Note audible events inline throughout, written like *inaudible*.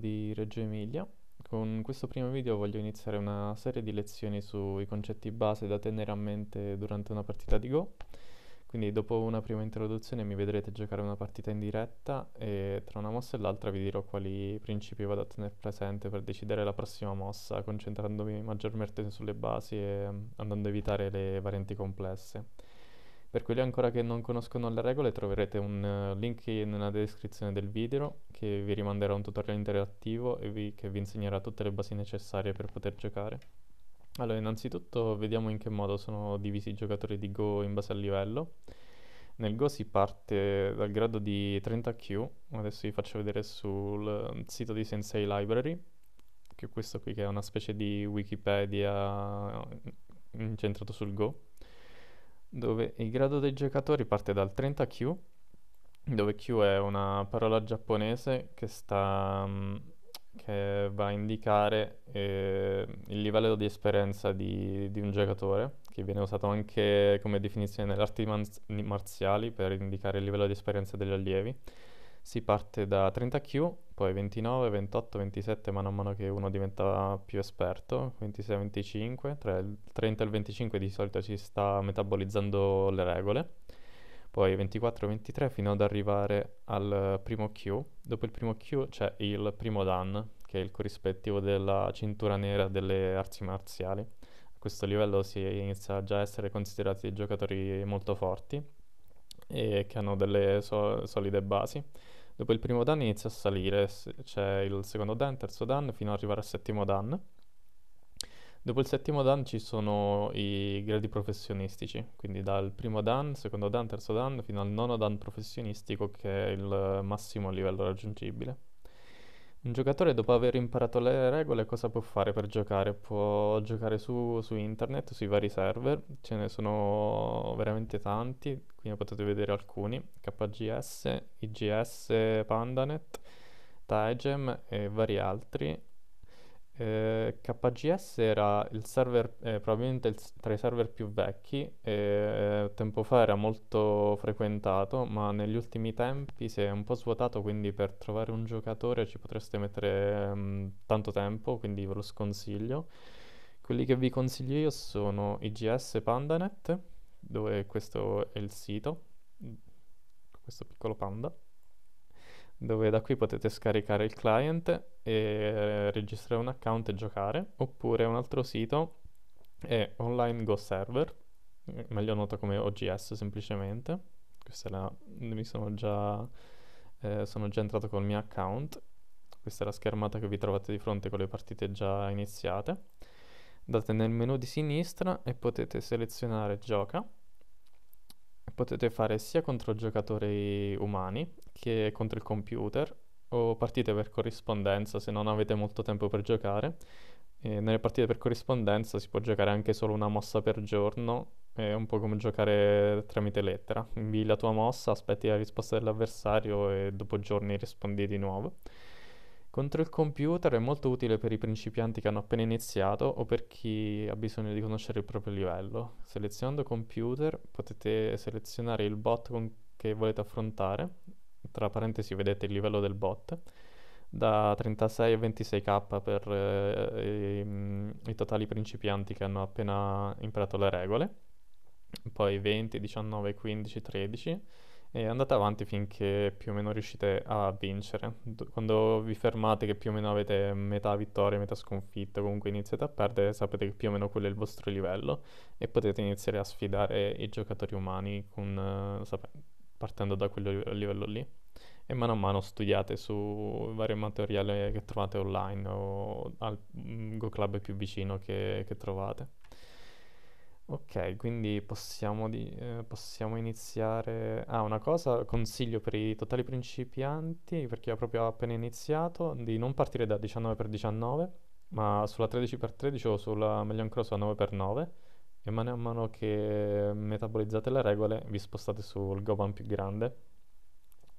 di Reggio Emilia. Con questo primo video voglio iniziare una serie di lezioni sui concetti base da tenere a mente durante una partita di Go. Quindi dopo una prima introduzione mi vedrete giocare una partita in diretta e tra una mossa e l'altra vi dirò quali principi vado a tenere presente per decidere la prossima mossa, concentrandomi maggiormente sulle basi e andando a evitare le varianti complesse. Per quelli ancora che non conoscono le regole troverete un uh, link nella descrizione del video che vi rimanderà un tutorial interattivo e vi, che vi insegnerà tutte le basi necessarie per poter giocare. Allora, innanzitutto vediamo in che modo sono divisi i giocatori di Go in base al livello. Nel Go si parte dal grado di 30Q, adesso vi faccio vedere sul ehm, sito di Sensei Library, che è questo qui che è una specie di Wikipedia eh, incentrato sul Go dove il grado dei giocatori parte dal 30Q, dove Q è una parola giapponese che, sta, mm, che va a indicare eh, il livello di esperienza di, di, un giocatore, che viene usato anche come definizione nelle arti marziali per indicare il livello di esperienza degli allievi. Si parte da 30Q poi 29, 28, 27 mano a mano che uno diventa più esperto, 26, 25, tra il 30 e il 25 di solito si sta metabolizzando le regole, poi 24, 23 fino ad arrivare al primo Q, dopo il primo Q c'è il primo Dan, che è il corrispettivo della cintura nera delle arti marziali, a questo livello si inizia già a essere considerati giocatori molto forti e che hanno delle so- solide basi. Dopo il primo dan inizia a salire, c'è il secondo dan, terzo dan, fino ad arrivare al settimo dan. Dopo il settimo dan ci sono i gradi professionistici, quindi dal primo dan, secondo dan, terzo dan, fino al nono dan professionistico che è il massimo livello raggiungibile. Un giocatore dopo aver imparato le regole cosa può fare per giocare? Può giocare su, su internet, sui vari server, ce ne sono veramente tanti, quindi potete vedere alcuni, KGS, IGS, Pandanet, Taegem e vari altri. Eh, KGS era il server, eh, probabilmente il, tra i server più vecchi, eh, tempo fa era molto frequentato, ma negli ultimi tempi si è un po' svuotato, quindi per trovare un giocatore ci potreste mettere mh, mm, tanto tempo, quindi ve lo sconsiglio. Quelli che vi consiglio io sono IGS Pandanet, dove questo è il sito, questo piccolo panda dove da qui potete scaricare il client e eh, registrare un account e giocare, oppure un altro sito è Online Go Server, eh, meglio noto come OGS semplicemente, questa è la... mi sono già... Eh, sono già entrato col mio account, questa è la schermata che vi trovate di fronte con le partite già iniziate, andate nel menu di sinistra e potete selezionare gioca, Potete fare sia contro giocatori umani che contro il computer o partite per corrispondenza se non avete molto tempo per giocare. E nelle partite per corrispondenza si può giocare anche solo una mossa per giorno, è un po' come giocare tramite lettera. Invii la tua mossa, aspetti la risposta dell'avversario e dopo giorni rispondi di nuovo. Contro il computer è molto utile per i principianti che hanno appena iniziato o per chi ha bisogno di conoscere il proprio livello. Selezionando computer potete selezionare il bot con- che volete affrontare, tra parentesi vedete il livello del bot, da 36 a 26k per eh, i, i totali principianti che hanno appena imparato le regole, poi 20, 19, 15, 13 e andate avanti finché più o meno riuscite a vincere. quando vi fermate che più o meno avete metà vittoria, metà sconfitta, comunque iniziate a perdere, sapete che più o meno quello è il vostro livello e potete iniziare a sfidare i giocatori umani con, uh, partendo da quel livello, lì. E mano a mano studiate su vari materiali che trovate online o al mm, Go Club più vicino che, che trovate. Ok, quindi possiamo, di- eh, possiamo iniziare. Ah, una cosa consiglio per i totali principianti, per chi ha proprio appena iniziato, di non partire da 19x19, ma sulla 13x13 o sulla Million Cross a 9x9, e man mano che metabolizzate le regole vi spostate sul Goban più grande,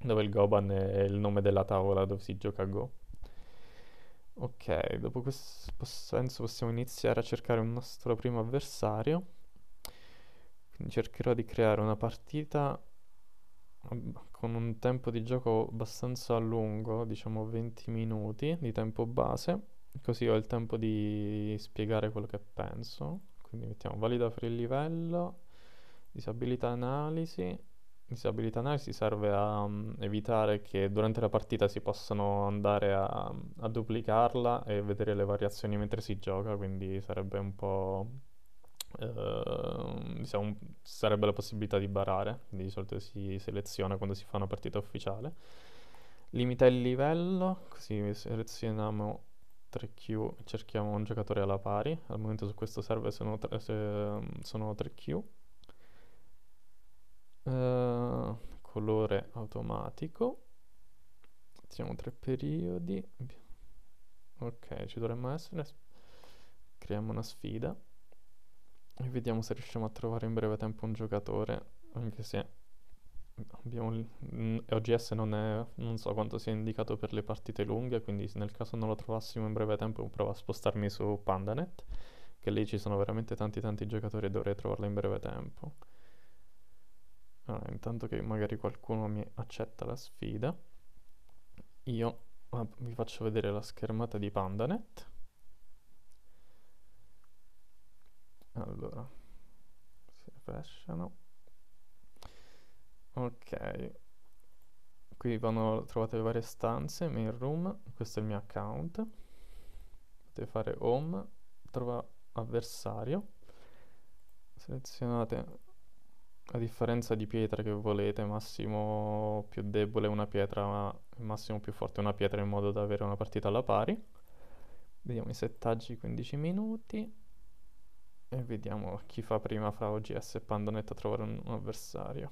dove il Goban è il nome della tavola dove si gioca a Go. Ok, dopo questo senso possiamo iniziare a cercare un nostro primo avversario cercherò di creare una partita con un tempo di gioco abbastanza lungo, diciamo 20 minuti di tempo base, così ho il tempo di spiegare quello che penso. Quindi mettiamo valida per il livello, disabilità analisi. Disabilità analisi serve a um, evitare che durante la partita si possano andare a, a duplicarla e vedere le variazioni mentre si gioca, quindi sarebbe un po' eh, diciamo, sarebbe la possibilità di barare, quindi di solito si seleziona quando si fa una partita ufficiale. Limita il livello, così selezioniamo 3Q, cerchiamo un giocatore alla pari, al momento su questo server sono, tre, sono 3Q. Uh, ehm, colore automatico mettiamo tre periodi ok ci dovremmo essere creiamo una sfida Vediamo se riusciamo a trovare in breve tempo un giocatore, anche se l- mm, OGS non, è, non so quanto sia indicato per le partite lunghe, quindi nel caso non lo trovassimo in breve tempo provo a spostarmi su Pandanet, che lì ci sono veramente tanti tanti giocatori e dovrei trovarla in breve tempo. Allora, intanto che magari qualcuno mi accetta la sfida, io ah, vi faccio vedere la schermata di Pandanet. allora si refreshano ok qui vanno trovate le varie stanze main room questo è il mio account potete fare home trova avversario selezionate la differenza di pietra che volete massimo più debole una pietra massimo più forte una pietra in modo da avere una partita alla pari vediamo i settaggi 15 minuti e vediamo chi fa prima fra OGS e Pandonet a trovare un, un avversario.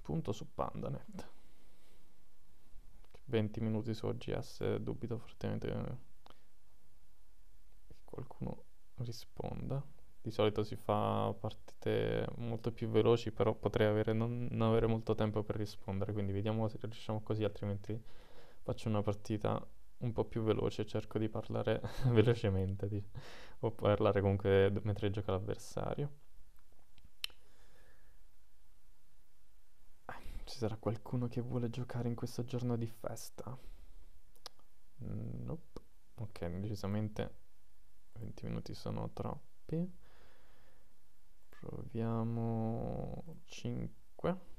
Punto su Pandanet. 20 minuti su OGS, dubito fortemente che qualcuno risponda. Di solito si fa partite molto più veloci, però potrei avere, non, non avere molto tempo per rispondere, quindi vediamo se riusciamo così, altrimenti faccio una partita un po' più veloce, cerco di parlare *laughs* velocemente di, o parlare comunque mentre gioca l'avversario. Ah, ci sarà qualcuno che vuole giocare in questo giorno di festa? Nope. Ok, decisamente 20 minuti sono troppi. Proviamo 5.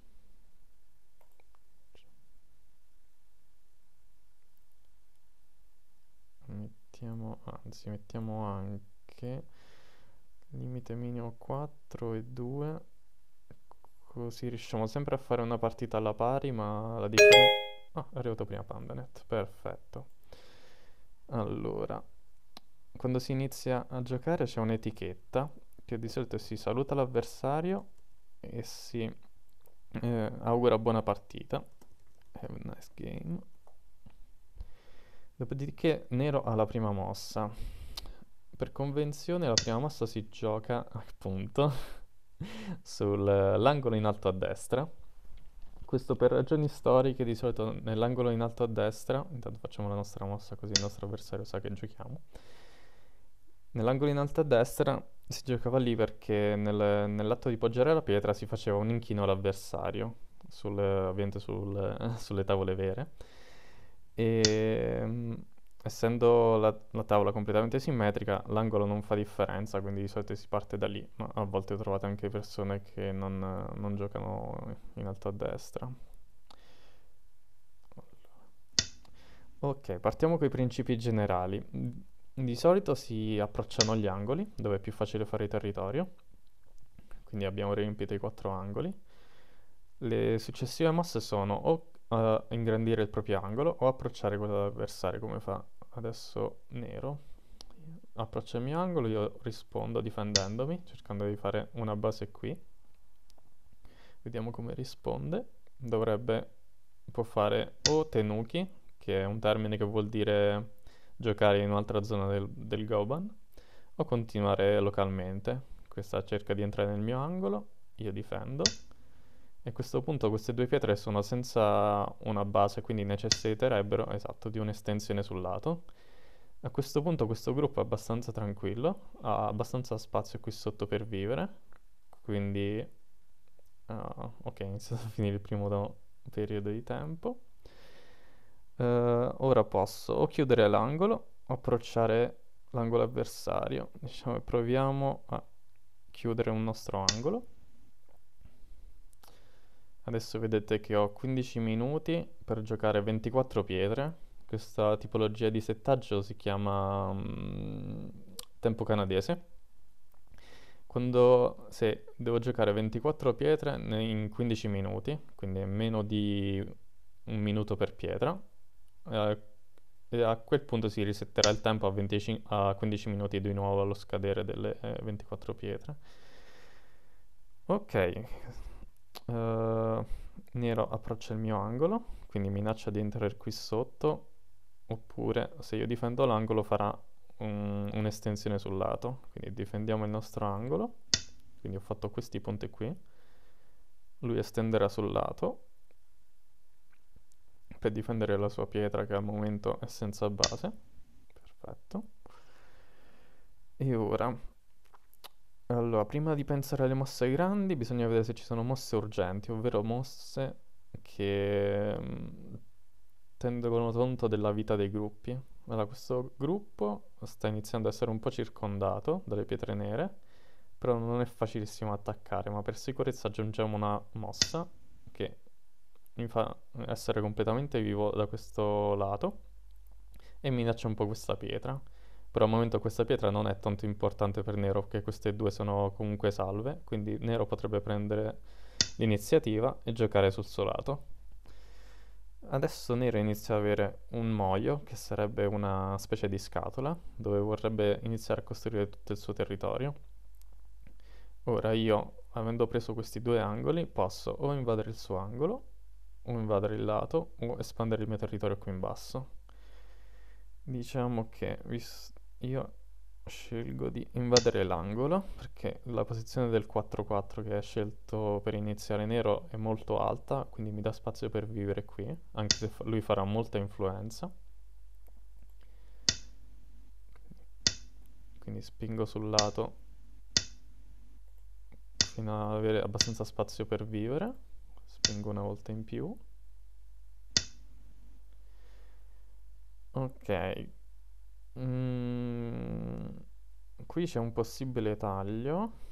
mettiamo anzi mettiamo anche limite minimo 4 e 2 così riusciamo sempre a fare una partita alla pari ma la differenza ah è arrivato prima Pandanet perfetto allora quando si inizia a giocare c'è un'etichetta che di solito si saluta l'avversario e si eh, augura buona partita have a nice game Dopodiché nero ha la prima mossa. Per convenzione la prima mossa si gioca appunto *laughs* sull'angolo in alto a destra. Questo per ragioni storiche di solito nell'angolo in alto a destra, intanto facciamo la nostra mossa così il nostro avversario sa che giochiamo. Nell'angolo in alto a destra si giocava lì perché nel, nell'atto di poggiare la pietra si faceva un inchino all'avversario, sul, ovviamente sul, *laughs* sulle tavole vere e ehm, essendo la, la, tavola completamente simmetrica, l'angolo non fa differenza, quindi di solito si parte da lì, ma a volte trovate anche persone che non, non giocano in alto a destra. Ok, partiamo con i principi generali. Di solito si approcciano gli angoli, dove è più facile fare il territorio, quindi abbiamo riempito i quattro angoli. Le successive mosse sono o a ingrandire il proprio angolo o approcciare quello dell'avversario come fa adesso nero approccia il mio angolo io rispondo difendendomi cercando di fare una base qui vediamo come risponde dovrebbe può fare o tenuki che è un termine che vuol dire giocare in un'altra zona del, del goban o continuare localmente questa cerca di entrare nel mio angolo io difendo e a questo punto queste due pietre sono senza una base, quindi necessiterebbero, esatto, di un'estensione sul lato. A questo punto questo gruppo è abbastanza tranquillo, ha abbastanza spazio qui sotto per vivere, quindi... Uh, ok, è *laughs* iniziato a finire il primo periodo di tempo. Uh, ora posso o chiudere l'angolo o approcciare l'angolo avversario. Diciamo, proviamo a chiudere un nostro angolo. Adesso vedete che ho 15 minuti per giocare 24 pietre. Questa tipologia di settaggio si chiama mm, tempo canadese. Quando se devo giocare 24 pietre in 15 minuti, quindi meno di un minuto per pietra, eh, a quel punto si risetterà il tempo a, 25, a 15 minuti di nuovo allo scadere delle eh, 24 pietre. Ok, Uh, nero approccia il mio angolo, quindi minaccia di entrare qui sotto, oppure se io difendo l'angolo farà un, un'estensione sul lato, quindi difendiamo il nostro angolo, quindi ho fatto questi punti qui, lui estenderà sul lato per difendere la sua pietra che al momento è senza base, perfetto, e ora allora, prima di pensare alle mosse grandi, bisogna vedere se ci sono mosse urgenti, ovvero mosse che mm, tengono conto della vita dei gruppi. Allora, questo gruppo sta iniziando ad essere un po' circondato dalle pietre nere, però non è facilissimo attaccare, ma per sicurezza aggiungiamo una mossa che mi fa essere completamente vivo da questo lato e minaccia un po' questa pietra però al momento questa pietra non è tanto importante per Nero, perché queste due sono comunque salve, quindi Nero potrebbe prendere l'iniziativa e giocare sul suo lato. Adesso Nero inizia ad avere un moio, che sarebbe una specie di scatola, dove vorrebbe iniziare a costruire tutto il suo territorio. Ora io, avendo preso questi due angoli, posso o invadere il suo angolo, o invadere il lato, o espandere il mio territorio qui in basso. Diciamo che, visto io scelgo di invadere l'angolo perché la posizione del 4-4 che hai scelto per iniziare nero è molto alta, quindi mi dà spazio per vivere qui, anche se fa lui farà molta influenza. Quindi spingo sul lato fino ad avere abbastanza spazio per vivere, spingo una volta in più. Ok, Mm, qui c'è un possibile taglio.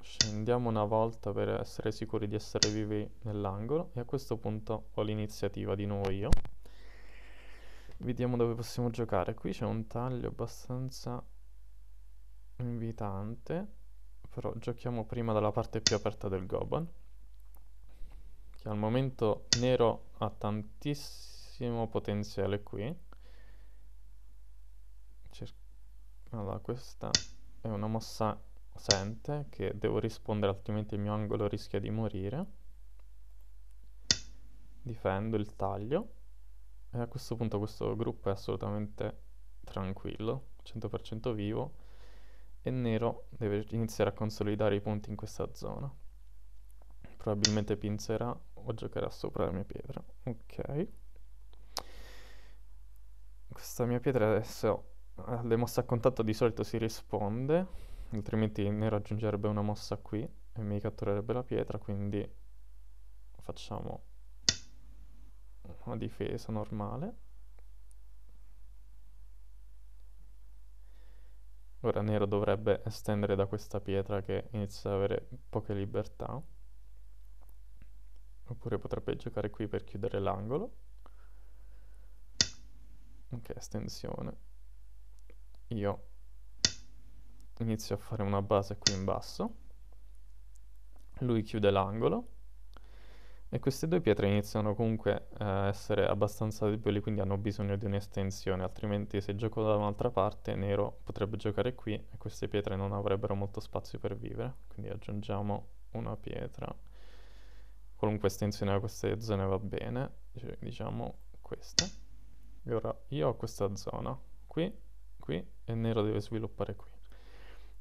Scendiamo una volta per essere sicuri di essere vivi nell'angolo e a questo punto ho l'iniziativa di nuovo io. Vediamo dove possiamo giocare. Qui c'è un taglio abbastanza invitante, però giochiamo prima dalla parte più aperta del Goban, che al momento nero ha tantissimo massimo potenziale qui. Cer allora, questa è una mossa assente che devo rispondere altrimenti il mio angolo rischia di morire. Difendo il taglio. E a questo punto questo gruppo è assolutamente tranquillo, 100% vivo. E nero deve iniziare a consolidare i punti in questa zona. Probabilmente pinzerà o giocherà sopra la mia pietra. Ok questa mia pietra adesso alle mosse a contatto di solito si risponde, altrimenti ne raggiungerebbe una mossa qui e mi catturerebbe la pietra, quindi facciamo una difesa normale. Ora nero dovrebbe estendere da questa pietra che inizia ad avere poche libertà. Oppure potrebbe giocare qui per chiudere l'angolo che è estensione, io inizio a fare una base qui in basso, lui chiude l'angolo e queste due pietre iniziano comunque a eh, essere abbastanza deboli, quindi hanno bisogno di un'estensione, altrimenti se gioco da un'altra parte, nero potrebbe giocare qui e queste pietre non avrebbero molto spazio per vivere, quindi aggiungiamo una pietra. Qualunque estensione a queste zone va bene, diciamo questa. E ora io ho questa zona qui, qui e nero deve sviluppare qui.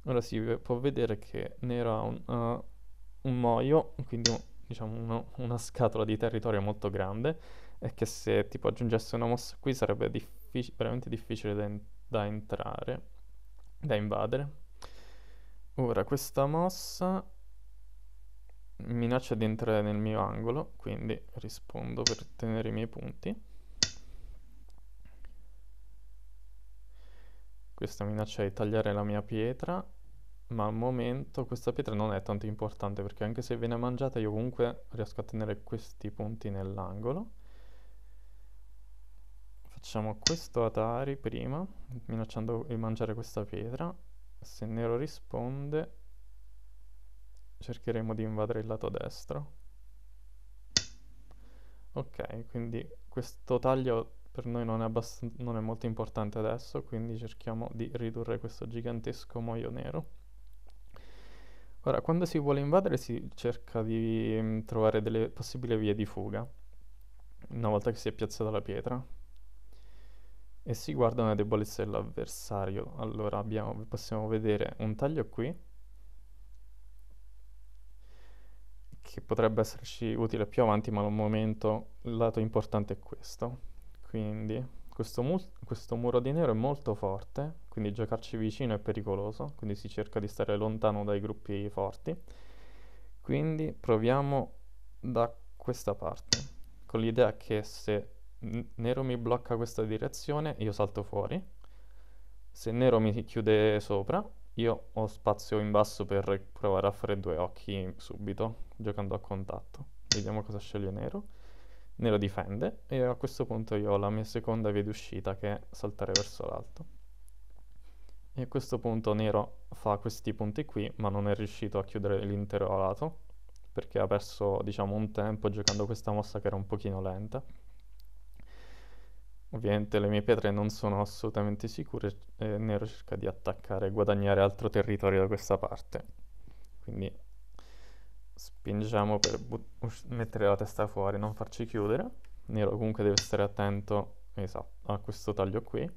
Ora si può vedere che nero ha un, uh, un moio, quindi un, diciamo uno, una scatola di territorio molto grande e che se tipo aggiungesse una mossa qui sarebbe diffic veramente difficile da, in da entrare, da invadere. Ora questa mossa minaccia di entrare nel mio angolo, quindi rispondo per tenere i miei punti. questa minaccia di tagliare la mia pietra, ma al momento questa pietra non è tanto importante perché anche se viene mangiata io comunque riesco a tenere questi punti nell'angolo. Facciamo questo Atari prima, minacciando di mangiare questa pietra. Se Nero risponde cercheremo di invadere il lato destro. Ok, quindi questo taglio per noi non è, abbast- non è molto importante adesso, quindi cerchiamo di ridurre questo gigantesco muoio nero. Ora, quando si vuole invadere si cerca di mm, trovare delle possibili vie di fuga, una volta che si è piazzata la pietra, e si guarda una debolezza dell'avversario. Allora abbiamo, possiamo vedere un taglio qui, che potrebbe esserci utile più avanti, ma al momento il lato importante è questo. Quindi questo, mu- questo muro di nero è molto forte, quindi giocarci vicino è pericoloso, quindi si cerca di stare lontano dai gruppi forti. Quindi proviamo da questa parte, con l'idea che se n- nero mi blocca questa direzione io salto fuori, se nero mi chiude sopra io ho spazio in basso per provare a fare due occhi subito, giocando a contatto. Vediamo cosa sceglie nero ne lo difende e a questo punto io ho la mia seconda via di uscita che è saltare verso l'alto. E a questo punto nero fa questi punti qui, ma non è riuscito a chiudere l'intero lato, perché ha perso, diciamo, un tempo giocando questa mossa che era un pochino lenta. Ovviamente le mie pietre non sono assolutamente sicure e nero cerca di attaccare e guadagnare altro territorio da questa parte. Quindi spingiamo per mettere la testa fuori, non farci chiudere. Nero comunque deve stare attento esatto, a questo taglio qui,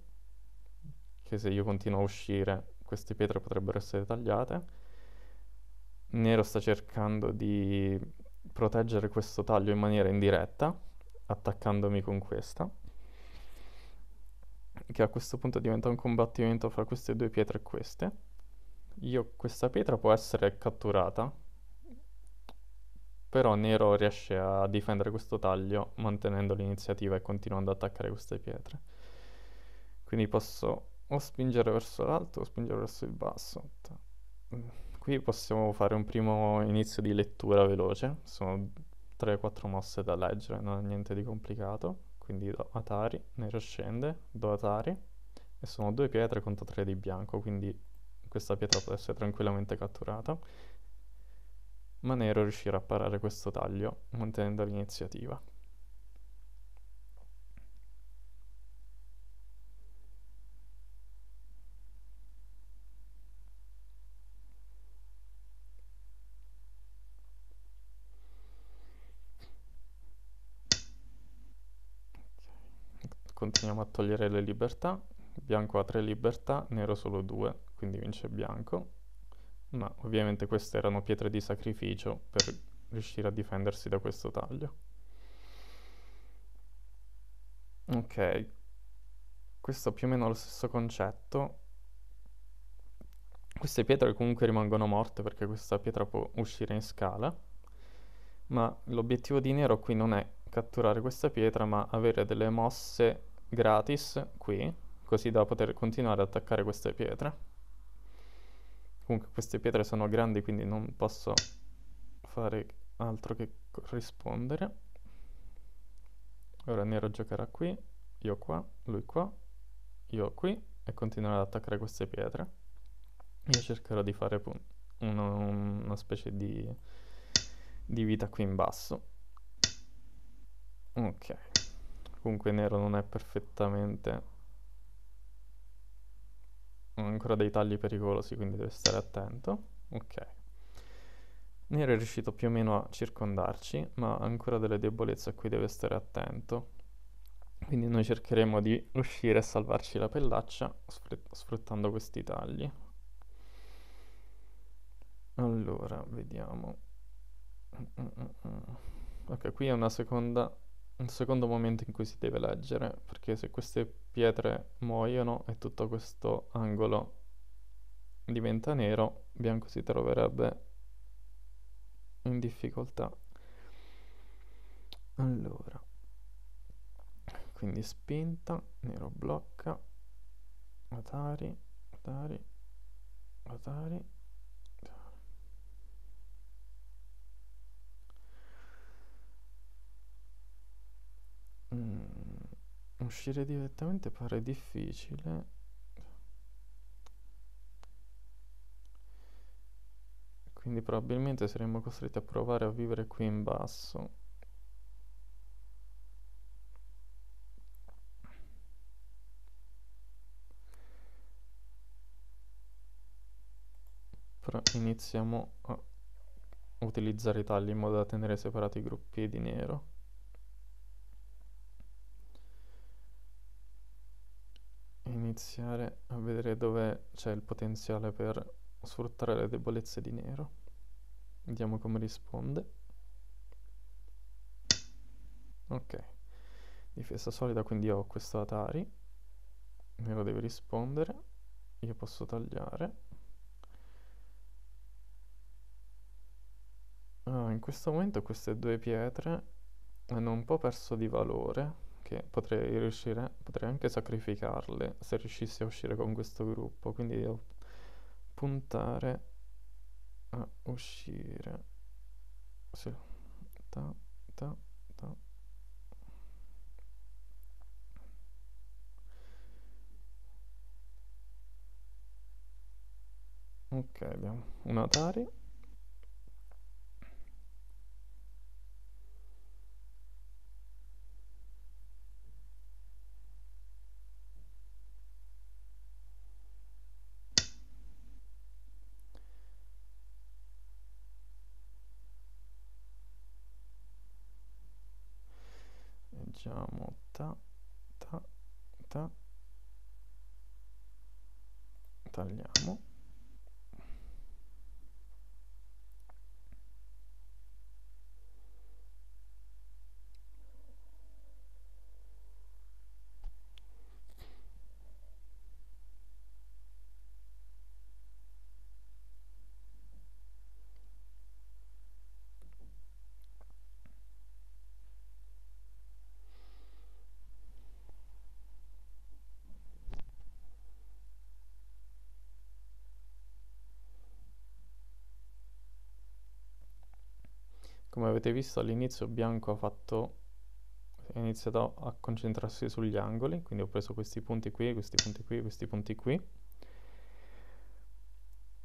che se io continuo a uscire queste pietre potrebbero essere tagliate. Nero sta cercando di proteggere questo taglio in maniera indiretta, attaccandomi con questa, che a questo punto diventa un combattimento fra queste due pietre e queste. Io, questa pietra può essere catturata, però Nero riesce a difendere questo taglio mantenendo l'iniziativa e continuando ad attaccare queste pietre. Quindi posso o spingere verso l'alto o spingere verso il basso. Qui possiamo fare un primo inizio di lettura veloce, sono 3-4 mosse da leggere, non è niente di complicato. Quindi do Atari, Nero scende, do Atari e sono due pietre contro tre di bianco, quindi questa pietra può essere tranquillamente catturata ma Nero riuscirà a parare questo taglio mantenendo l'iniziativa. continuiamo a togliere le libertà, bianco ha 3 libertà, nero solo 2, quindi vince bianco ma ovviamente queste erano pietre di sacrificio per riuscire a difendersi da questo taglio. Ok, questo è più o meno lo stesso concetto. Queste pietre comunque rimangono morte perché questa pietra può uscire in scala, ma l'obiettivo di Nero qui non è catturare questa pietra, ma avere delle mosse gratis qui, così da poter continuare ad attaccare queste pietre. Comunque queste pietre sono grandi, quindi non posso fare altro che rispondere. Ora Nero giocherà qui, io qua, lui qua, io qui e continuerà ad attaccare queste pietre. Io cercherò di fare uno, una specie di, di vita qui in basso. Ok. Comunque Nero non è perfettamente ho ancora dei tagli pericolosi, quindi deve stare attento. Ok. Nero è riuscito più o meno a circondarci, ma ha ancora delle debolezze a cui deve stare attento. Quindi noi cercheremo di uscire e salvarci la pellaccia sfruttando questi tagli. Allora, vediamo. Mm, mm, mm, ok, qui è una seconda il secondo momento in cui si deve leggere, perché se queste pietre muoiono e tutto questo angolo diventa nero, bianco si troverebbe in difficoltà. Allora, quindi spinta, nero blocca, Atari, Atari, Atari. Mm, uscire direttamente pare difficile. Quindi probabilmente saremmo costretti a provare a vivere qui in basso. Però iniziamo a utilizzare i tagli in modo da tenere separati i gruppi di nero. iniziare a vedere dove c'è il potenziale per sfruttare le debolezze di nero. Vediamo come risponde. Ok, difesa solida, quindi ho questo Atari. Nero deve rispondere. Io posso tagliare. Ah, in questo momento queste due pietre hanno un po' perso di valore che potrei riuscire, potrei anche sacrificarle se riuscissi a uscire con questo gruppo, quindi devo puntare a uscire. Sì. Ta, ta, ta. Ok, abbiamo un Atari. facciamo ta, ta, ta, tagliamo Come avete visto all'inizio bianco ha fatto è iniziato a concentrarsi sugli angoli, quindi ho preso questi punti qui, questi punti qui, questi punti qui.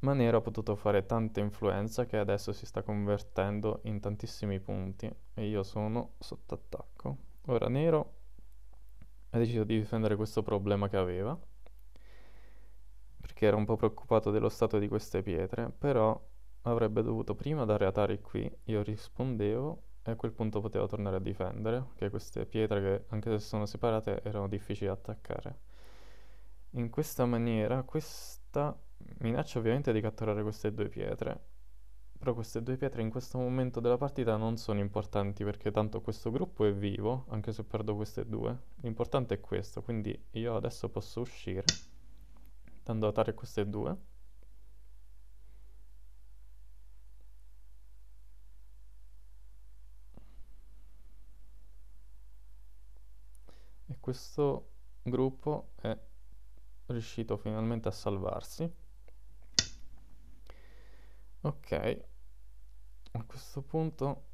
Ma nero ha potuto fare tanta influenza che adesso si sta convertendo in tantissimi punti e io sono sotto attacco. Ora nero ha deciso di difendere questo problema che aveva, perché era un po' preoccupato dello stato di queste pietre, però avrebbe dovuto prima dare Atari qui, io rispondevo e a quel punto poteva tornare a difendere, che queste pietre che anche se sono separate erano difficili da attaccare. In questa maniera questa minaccia ovviamente di catturare queste due pietre, però queste due pietre in questo momento della partita non sono importanti perché tanto questo gruppo è vivo, anche se perdo queste due. L'importante è questo, quindi io adesso posso uscire, dando Atari a queste due questo gruppo è riuscito finalmente a salvarsi. Ok, a questo punto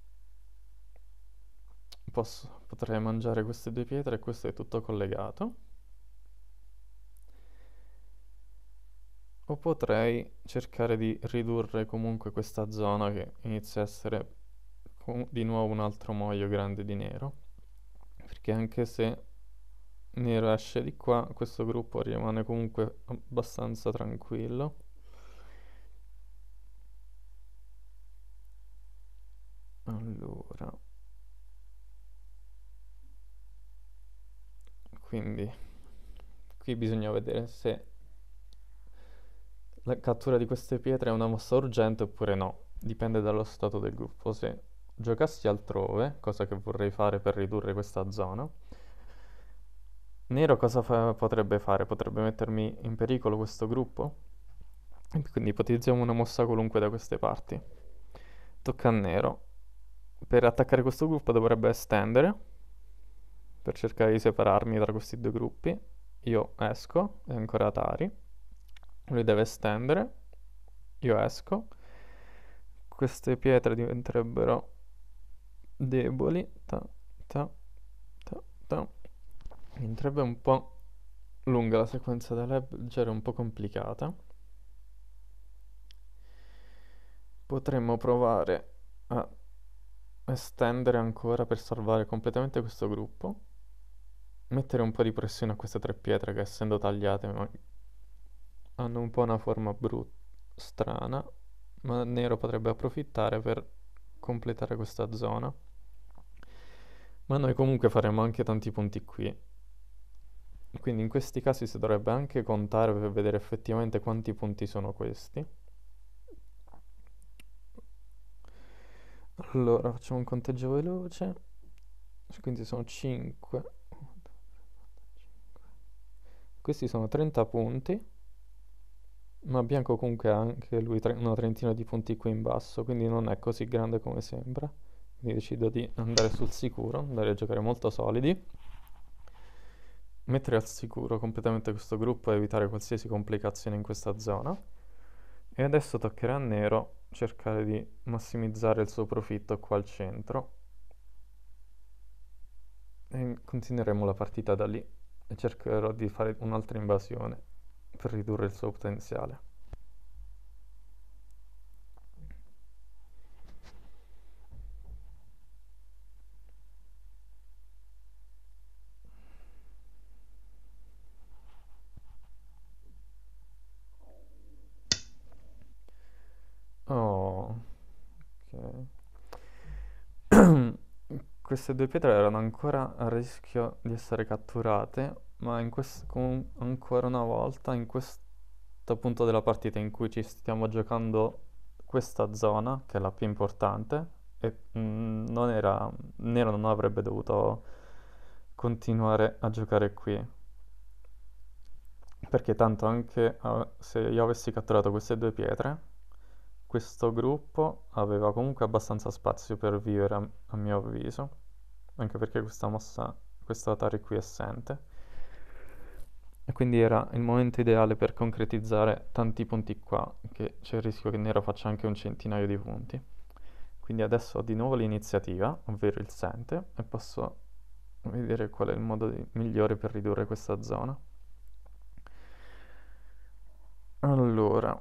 posso, potrei mangiare queste due pietre e questo è tutto collegato. O potrei cercare di ridurre comunque questa zona che inizia a essere di nuovo un altro moio grande di nero. Perché anche se nero esce di qua, questo gruppo rimane comunque abbastanza tranquillo. Allora. Quindi qui bisogna vedere se la cattura di queste pietre è una mossa urgente oppure no. Dipende dallo stato del gruppo. Se giocassi altrove, cosa che vorrei fare per ridurre questa zona, Nero cosa fa- potrebbe fare? Potrebbe mettermi in pericolo questo gruppo? Quindi ipotizziamo una mossa qualunque da queste parti. Tocca a Nero. Per attaccare questo gruppo dovrebbe estendere, per cercare di separarmi tra questi due gruppi. Io esco, è ancora Atari. Lui deve estendere, io esco. Queste pietre diventerebbero deboli. Ta, ta, ta, ta. Diventerebbe un po' lunga la sequenza da leggere, cioè un po' complicata. Potremmo provare a estendere ancora per salvare completamente questo gruppo. Mettere un po' di pressione a queste tre pietre che essendo tagliate hanno un po' una forma brutta, strana, ma Nero potrebbe approfittare per completare questa zona. Ma noi comunque faremo anche tanti punti qui quindi in questi casi si dovrebbe anche contare per vedere effettivamente quanti punti sono questi. Allora, facciamo un conteggio veloce. Quindi sono 5. Questi sono 30 punti. Ma Bianco comunque ha anche lui tre una trentina di punti qui in basso, quindi non è così grande come sembra. Quindi decido di andare sul sicuro, andare a giocare molto solidi mettere al sicuro completamente questo gruppo e evitare qualsiasi complicazione in questa zona. E adesso toccherà a Nero cercare di massimizzare il suo profitto qua al centro. E continueremo la partita da lì e cercherò di fare un'altra invasione per ridurre il suo potenziale. queste due pietre erano ancora a rischio di essere catturate, ma quest- com- ancora una volta in questo punto della partita in cui ci stiamo giocando questa zona, che è la più importante, e mh, mm, non era, Nero non avrebbe dovuto continuare a giocare qui. Perché tanto anche uh, se io avessi catturato queste due pietre, questo gruppo aveva comunque abbastanza spazio per vivere, a, a mio avviso anche perché questa mossa, questo Atari qui è assente. E quindi era il momento ideale per concretizzare tanti punti qua, che c'è il rischio che Nero faccia anche un centinaio di punti. Quindi adesso ho di nuovo l'iniziativa, ovvero il sente, e posso vedere qual è il modo di, migliore per ridurre questa zona. Allora,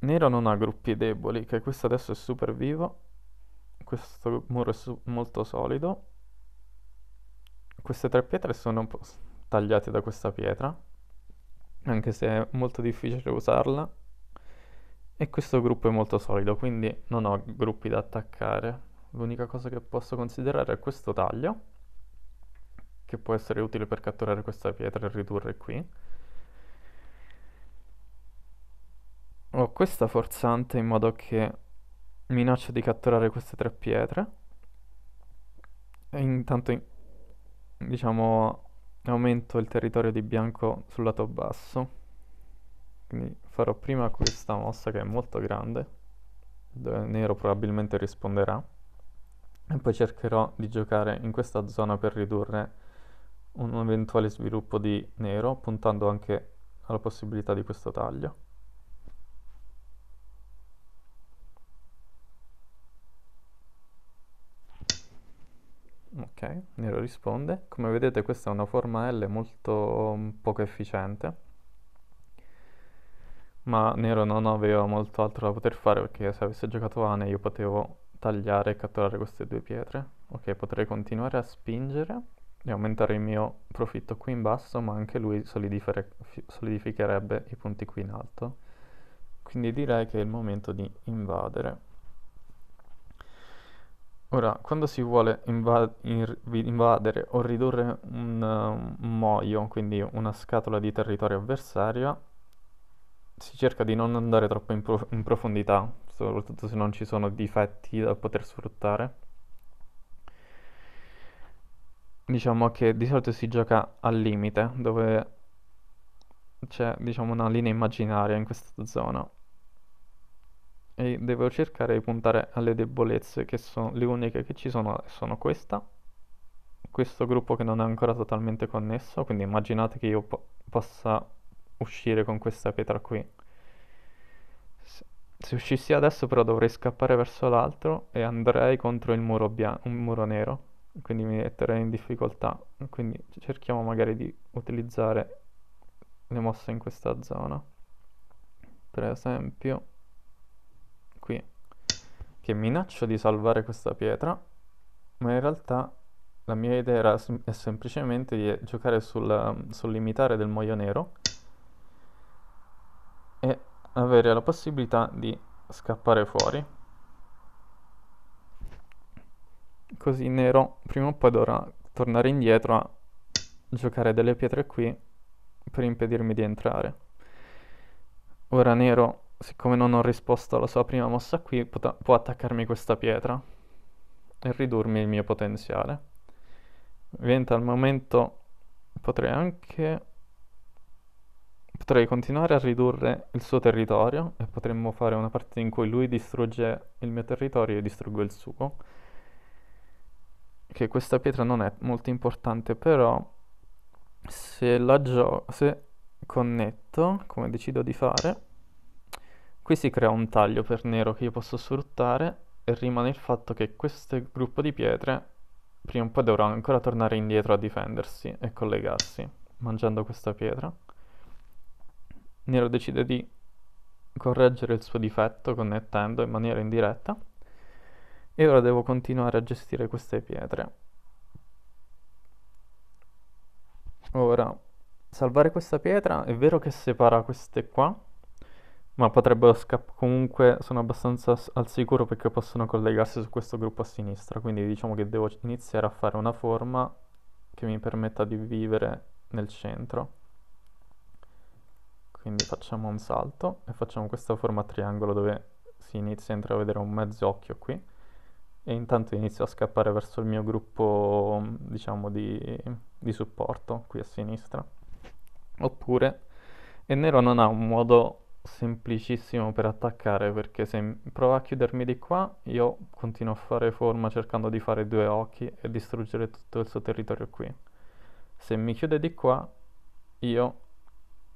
Nero non ha gruppi deboli, che questo adesso è super vivo, questo muro è molto solido. Queste tre pietre sono tagliate da questa pietra, anche se è molto difficile usarla. E questo gruppo è molto solido, quindi non ho gruppi da attaccare. L'unica cosa che posso considerare è questo taglio, che può essere utile per catturare questa pietra e ridurre qui. Ho questa forzante in modo che minaccia di catturare queste tre pietre. E intanto, diciamo, aumento il territorio di bianco sul lato basso. Quindi farò prima questa mossa che è molto grande, dove nero probabilmente risponderà. E poi cercherò di giocare in questa zona per ridurre un eventuale sviluppo di nero, puntando anche alla possibilità di questo taglio. Ok, Nero risponde. Come vedete questa è una forma L molto mm, poco efficiente. Ma Nero non aveva molto altro da poter fare perché se avesse giocato Ane io potevo tagliare e catturare queste due pietre. Ok, potrei continuare a spingere e aumentare il mio profitto qui in basso, ma anche lui solidificherebbe i punti qui in alto. Quindi direi che è il momento di invadere. Ora, quando si vuole invadere o ridurre un, un moio, quindi una scatola di territorio avversario, si cerca di non andare troppo in, prof- in profondità, soprattutto se non ci sono difetti da poter sfruttare. Diciamo che di solito si gioca al limite, dove c'è diciamo, una linea immaginaria in questa zona e devo cercare di puntare alle debolezze che sono le uniche che ci sono sono questa questo gruppo che non è ancora totalmente connesso quindi immaginate che io po possa uscire con questa pietra qui se uscissi adesso però dovrei scappare verso l'altro e andrei contro il muro, bianco, un muro nero quindi mi metterei in difficoltà quindi cerchiamo magari di utilizzare le mosse in questa zona per esempio che minaccio di salvare questa pietra, ma in realtà la mia idea era sem- è semplicemente di giocare sul, sul limitare del muoio nero e avere la possibilità di scappare fuori. Così nero prima o poi dovrà tornare indietro a giocare delle pietre qui per impedirmi di entrare. Ora nero siccome non ho risposto alla sua prima mossa qui, pota- può attaccarmi questa pietra e ridurmi il mio potenziale. Ovviamente al momento potrei anche... Potrei continuare a ridurre il suo territorio e potremmo fare una partita in cui lui distrugge il mio territorio e io distruggo il suo. Che questa pietra non è molto importante, però se la gioco, se connetto, come decido di fare, Qui si crea un taglio per nero che io posso sfruttare e rimane il fatto che questo gruppo di pietre prima o poi dovrà ancora tornare indietro a difendersi e collegarsi, mangiando questa pietra. Nero decide di correggere il suo difetto connettendo in maniera indiretta e ora devo continuare a gestire queste pietre. Ora, salvare questa pietra è vero che separa queste qua, ma potrebbero scappare. Comunque sono abbastanza al sicuro perché possono collegarsi su questo gruppo a sinistra, quindi diciamo che devo iniziare a fare una forma che mi permetta di vivere nel centro. Quindi facciamo un salto e facciamo questa forma a triangolo dove si inizia a intravedere un mezzo occhio qui e intanto inizio a scappare verso il mio gruppo diciamo di, di supporto qui a sinistra. Oppure, e Nero non ha un modo semplicissimo per attaccare perché se provo a chiudermi di qua io continuo a fare forma cercando di fare due occhi e distruggere tutto il suo territorio qui se mi chiude di qua io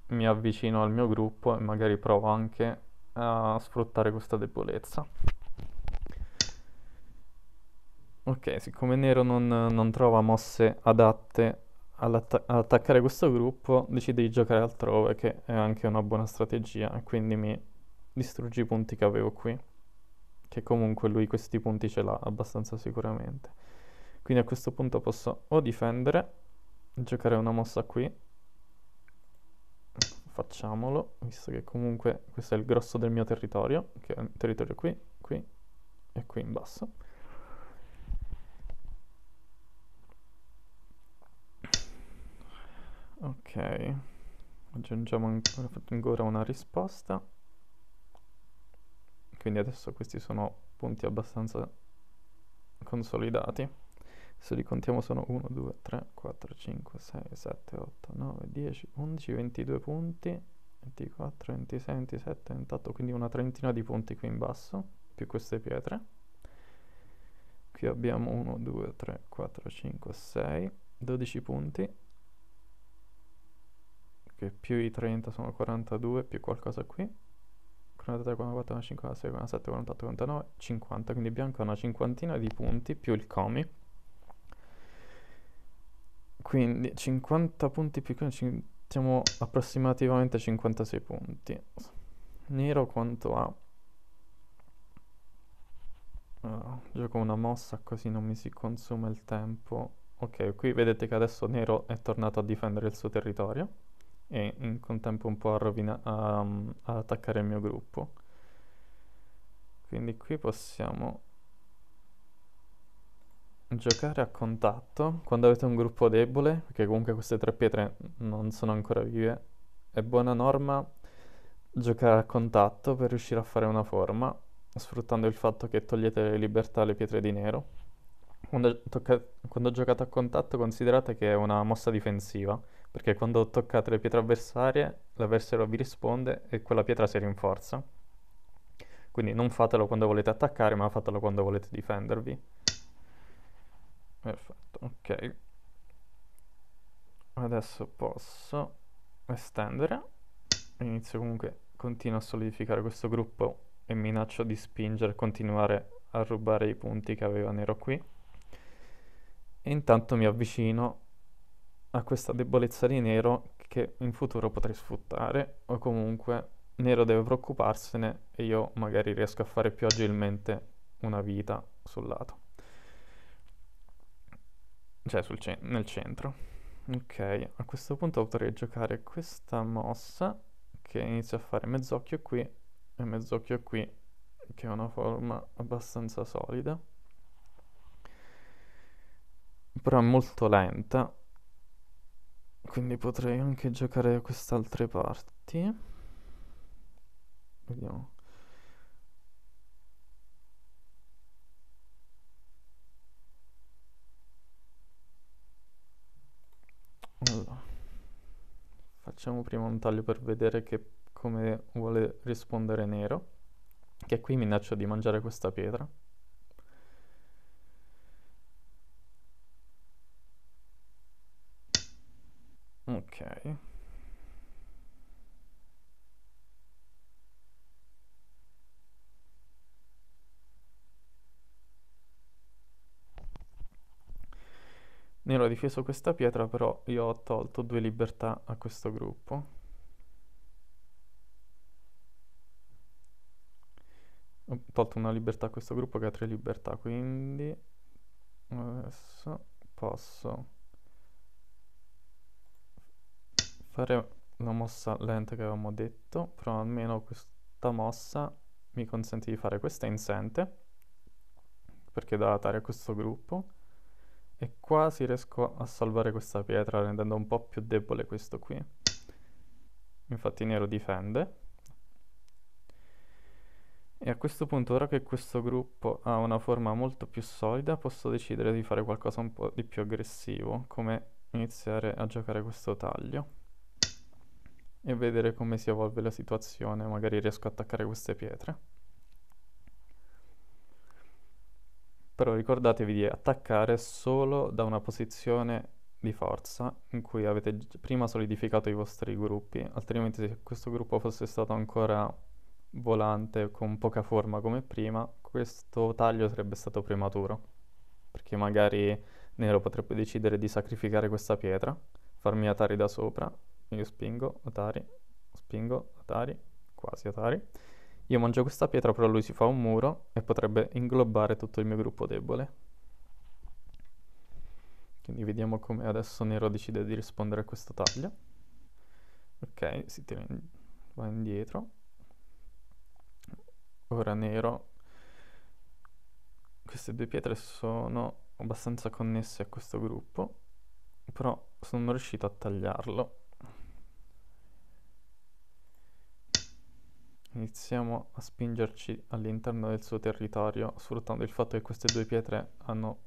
mi avvicino al mio gruppo e magari provo anche a sfruttare questa debolezza ok siccome nero non, non trova mosse adatte all'atta- ad attaccare questo gruppo decide di giocare altrove, che è anche una buona strategia, e quindi mi distrugge i punti che avevo qui, che comunque lui questi punti ce l'ha abbastanza sicuramente. Quindi a questo punto posso o difendere, giocare una mossa qui, facciamolo, visto che comunque questo è il grosso del mio territorio, che è il territorio qui, qui e qui in basso ok aggiungiamo ancora, una risposta quindi adesso questi sono punti abbastanza consolidati se li contiamo sono 1, 2, 3, 4, 5, 6, 7, 8, 9, 10, 11, 22 punti 24, 26, 27, 28 quindi una trentina di punti qui in basso più queste pietre qui abbiamo 1, 2, 3, 4, 5, 6 12 punti che più i 30 sono 42, più qualcosa qui. 43, 44, 56, 47, 48, 49, 50, quindi bianco ha una cinquantina di punti più il comi. Quindi 50 punti più comi, siamo approssimativamente 56 punti. Nero quanto ha? Uh, ah, gioco una mossa così non mi si consuma il tempo. Ok, qui vedete che adesso Nero è tornato a difendere il suo territorio e in contempo un po' a, rovina- a, mm, a attaccare il mio gruppo. Quindi qui possiamo giocare a contatto quando avete un gruppo debole, perché comunque queste tre pietre non sono ancora vive. È buona norma giocare a contatto per riuscire a fare una forma, sfruttando il fatto che togliete le libertà alle pietre di nero. Quando, tocca- quando giocate a contatto considerate che è una mossa difensiva perché quando toccate le pietre avversarie l'avversario vi risponde e quella pietra si rinforza. Quindi non fatelo quando volete attaccare, ma fatelo quando volete difendervi. Perfetto, ok. Adesso posso estendere. Inizio comunque, continuo a solidificare questo gruppo e minaccio di spingere, continuare a rubare i punti che aveva nero qui. E intanto mi avvicino a questa debolezza di Nero che in futuro potrei sfruttare o comunque Nero deve preoccuparsene e io magari riesco a fare più agilmente una vita sul lato. Cioè ce- nel centro. Ok, a questo punto potrei giocare questa mossa che inizia a fare mezz'occhio qui e mezz'occhio qui, che è una forma abbastanza solida. Però è molto lenta quindi potrei anche giocare a quest'altre parti. Vediamo. Allora. Facciamo prima un taglio per vedere che, come vuole rispondere Nero, che qui minaccia di mangiare questa pietra. Nero ha difeso questa pietra, però io ho tolto due libertà a questo gruppo. Ho tolto una libertà a questo gruppo che ha tre libertà, quindi adesso posso fare la mossa lenta che avevamo detto, però almeno questa mossa mi consente di fare questa insente, perché da dare a questo gruppo e quasi riesco a salvare questa pietra rendendo un po' più debole questo qui. Infatti nero difende. E a questo punto, ora che questo gruppo ha una forma molto più solida, posso decidere di fare qualcosa un po' di più aggressivo, come iniziare a giocare questo taglio e vedere come si evolve la situazione, magari riesco a attaccare queste pietre. però ricordatevi di attaccare solo da una posizione di forza in cui avete prima solidificato i vostri gruppi, altrimenti se questo gruppo fosse stato ancora volante con poca forma come prima, questo taglio sarebbe stato prematuro, perché magari Nero potrebbe decidere di sacrificare questa pietra, farmi Atari da sopra, io spingo, Atari, spingo, Atari, quasi Atari, io mangio questa pietra, però lui si fa un muro e potrebbe inglobare tutto il mio gruppo debole. Quindi vediamo come adesso Nero decide di rispondere a questo taglio. Ok, si tira in... va indietro. Ora Nero... Queste due pietre sono abbastanza connesse a questo gruppo, però sono riuscito a tagliarlo Iniziamo a spingerci all'interno del suo territorio sfruttando il fatto che queste due pietre hanno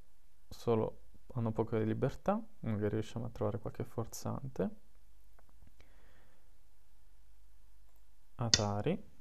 solo hanno poco di libertà, magari riusciamo a trovare qualche forzante. Atari.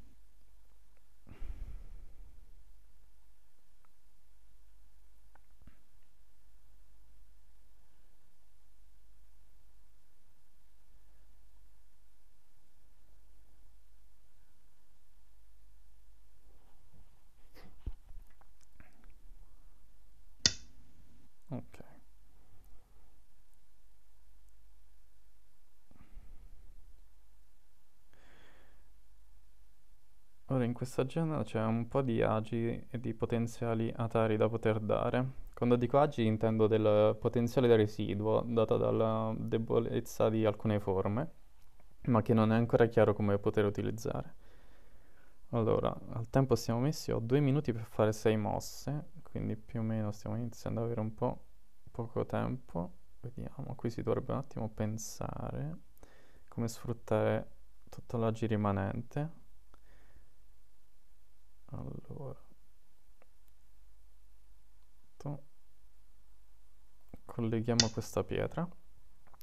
questa agenda c'è un po' di agi e di potenziali atari da poter dare. Quando dico agi intendo del potenziale da residuo data dalla debolezza di alcune forme, ma che non è ancora chiaro come poter utilizzare. Allora, al tempo siamo messi, ho due minuti per fare sei mosse, quindi più o meno stiamo iniziando ad avere un po' poco tempo. Vediamo, qui si dovrebbe un attimo pensare come sfruttare tutto l'agi rimanente allora colleghiamo questa pietra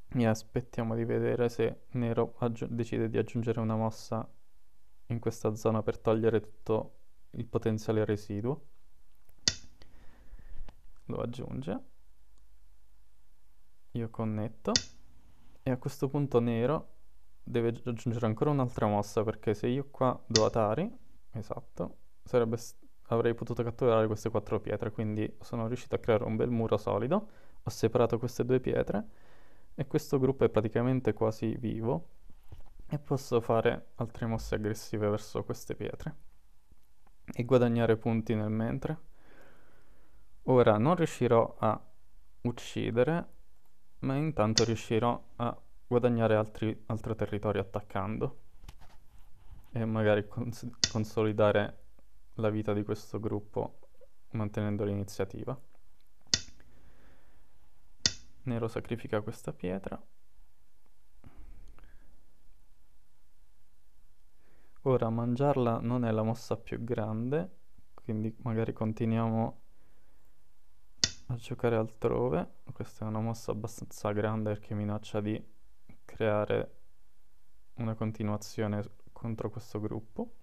e aspettiamo di vedere se nero decide di aggiungere una mossa in questa zona per togliere tutto il potenziale residuo lo aggiunge io connetto e a questo punto nero deve aggiungere ancora un'altra mossa perché se io qua do atari esatto sarebbe, avrei potuto catturare queste quattro pietre, quindi sono riuscito a creare un bel muro solido, ho separato queste due pietre e questo gruppo è praticamente quasi vivo e posso fare altre mosse aggressive verso queste pietre e guadagnare punti nel mentre. Ora non riuscirò a uccidere, ma intanto riuscirò a guadagnare altri, altro territorio attaccando e magari cons- consolidare la vita di questo gruppo mantenendo l'iniziativa. Nero sacrifica questa pietra. Ora mangiarla non è la mossa più grande, quindi magari continuiamo a giocare altrove. Questa è una mossa abbastanza grande perché minaccia di creare una continuazione contro questo gruppo.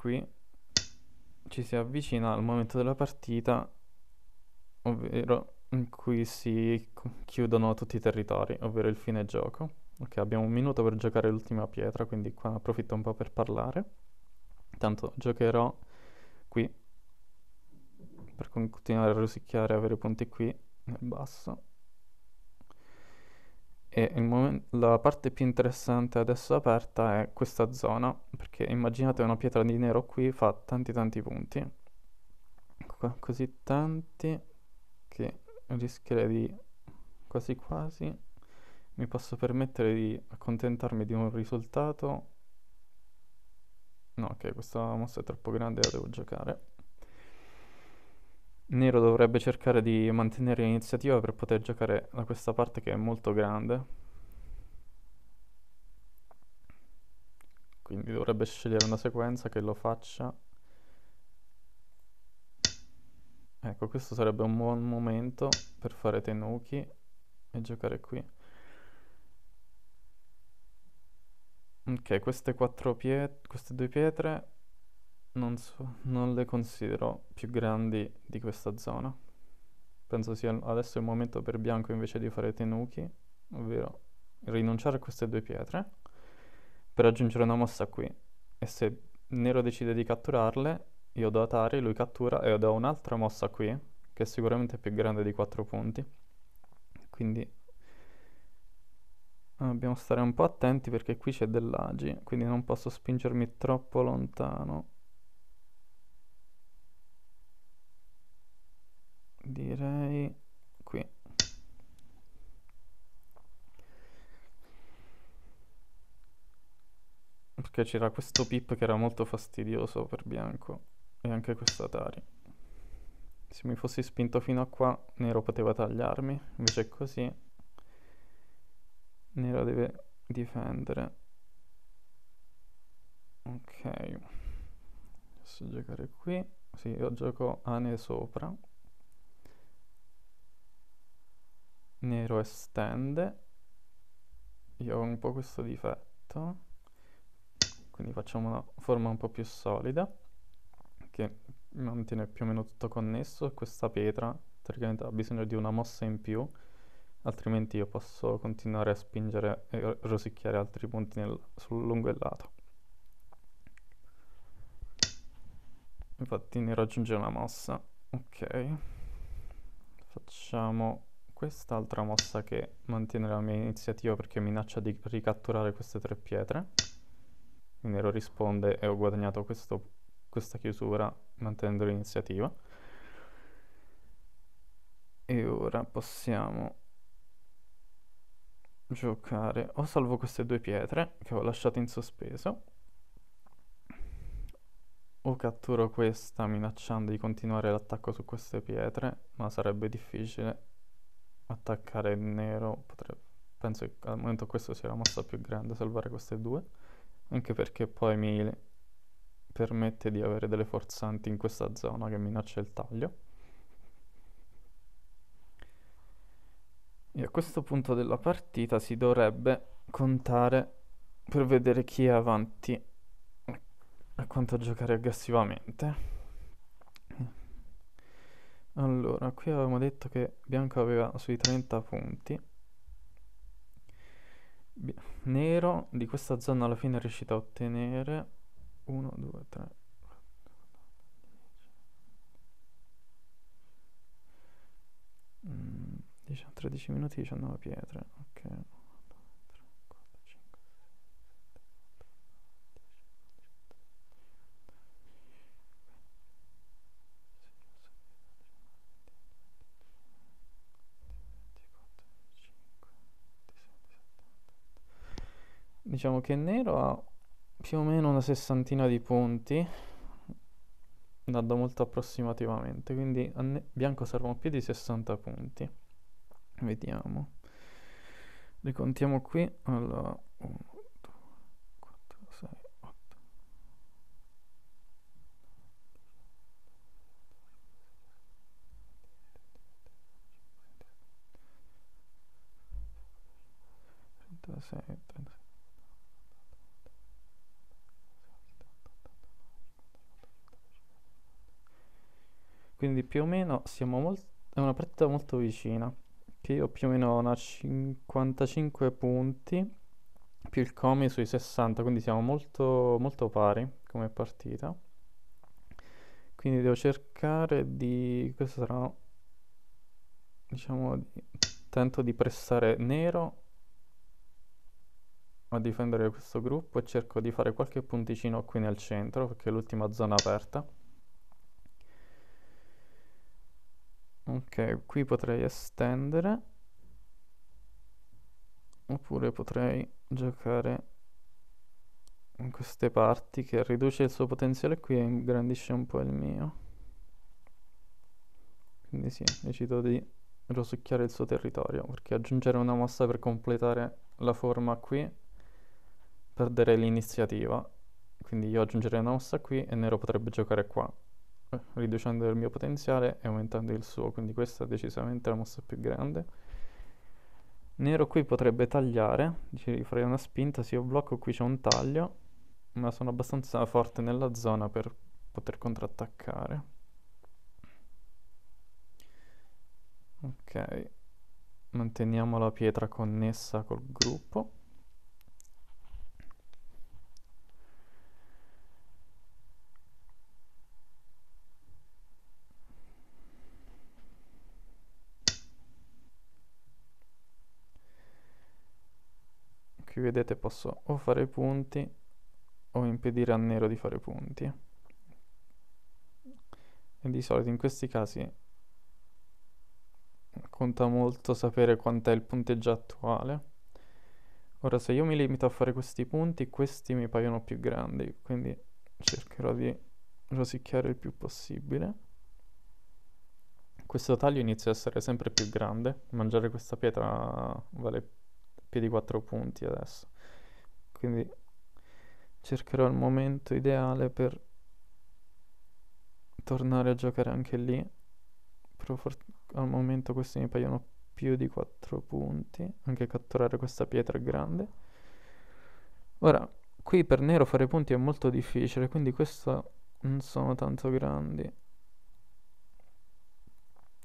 qui ci si avvicina al momento della partita, ovvero in cui si chiudono tutti i territori, ovvero il fine gioco. Ok, abbiamo un minuto per giocare l'ultima pietra, quindi qua approfitto un po' per parlare. Intanto giocherò qui per continuare a rosicchiare e avere punti qui nel basso. E momen- la parte più interessante adesso aperta è questa zona, perché immaginate una pietra di nero qui fa tanti tanti punti, Co- così tanti che rischierei di quasi quasi mi posso permettere di accontentarmi di un risultato. No, ok, questa mossa è troppo grande, la devo giocare. Nero dovrebbe cercare di mantenere l'iniziativa per poter giocare da questa parte che è molto grande. Quindi dovrebbe scegliere una sequenza che lo faccia. Ecco, questo sarebbe un buon momento per fare tenuki e giocare qui. Ok, queste, queste due pietre non so, non le considero più grandi di questa zona. Penso sia adesso il momento per Bianco invece di fare Tenuki, ovvero rinunciare a queste due pietre per aggiungere una mossa qui. E se Nero decide di catturarle, io do Atari, lui cattura e io do un'altra mossa qui, che è sicuramente più grande di 4 punti. Quindi dobbiamo stare un po' attenti perché qui c'è dell'agi, quindi non posso spingermi troppo lontano. direi qui perché c'era questo pip che era molto fastidioso per bianco e anche questo Atari se mi fossi spinto fino a qua nero poteva tagliarmi invece così nero deve difendere ok posso giocare qui sì, io gioco ane sopra nero estende io ho un po' questo difetto quindi facciamo una forma un po' più solida che mantiene più o meno tutto connesso e questa pietra praticamente ha bisogno di una mossa in più altrimenti io posso continuare a spingere e rosicchiare altri punti nel, sul lungo il lato infatti ne raggiunge una mossa ok facciamo quest'altra mossa che mantiene la mia iniziativa perché minaccia di ricatturare queste tre pietre. Il nero risponde e ho guadagnato questo, questa chiusura mantenendo l'iniziativa. E ora possiamo giocare. O salvo queste due pietre che ho lasciato in sospeso. O catturo questa minacciando di continuare l'attacco su queste pietre, ma sarebbe difficile attaccare il nero, potrebbe, penso che al momento questo sia la mossa più grande, salvare queste due, anche perché poi mi permette di avere delle forzanti in questa zona che minaccia il taglio. E a questo punto della partita si dovrebbe contare per vedere chi è avanti e quanto giocare aggressivamente. Allora, qui avevamo detto che Bianco aveva sui 30 punti. Bi nero di questa zona alla fine è riuscito a ottenere 1, 2, 3, 4, 10, 13 minuti, 19 pietre. Ok. Diciamo che nero ha più o meno una sessantina di punti, dando molto approssimativamente, quindi a ne- bianco servono più di 60 punti. Vediamo. Ricontiamo qui. Allora, 1, quindi più o meno siamo molto è una partita molto vicina che io più o meno ho una 55 punti più il Comi sui 60 quindi siamo molto, molto pari come partita quindi devo cercare di questo sarà diciamo tento di pressare nero a difendere questo gruppo e cerco di fare qualche punticino qui nel centro perché è l'ultima zona aperta ok qui potrei estendere oppure potrei giocare in queste parti che riduce il suo potenziale qui e ingrandisce un po' il mio quindi sì, decido di rosicchiare il suo territorio perché aggiungere una mossa per completare la forma qui perdere l'iniziativa quindi io aggiungerei una mossa qui e Nero potrebbe giocare qua riducendo il mio potenziale e aumentando il suo, quindi questa è decisamente la mossa più grande. Nero qui potrebbe tagliare, ci farei una spinta, se io blocco qui c'è un taglio, ma sono abbastanza forte nella zona per poter contrattaccare. Ok, manteniamo la pietra connessa col gruppo. vedete posso o fare punti o impedire al nero di fare punti e di solito in questi casi conta molto sapere quant'è il punteggio attuale ora se io mi limito a fare questi punti questi mi paiono più grandi quindi cercherò di rosicchiare il più possibile questo taglio inizia a essere sempre più grande mangiare questa pietra vale più di 4 punti adesso. Quindi cercherò il momento ideale per tornare a giocare anche lì. Però for- al momento questi mi paiono più di 4 punti. Anche catturare questa pietra grande. Ora, qui per nero fare punti è molto difficile, quindi questo non sono tanto grandi.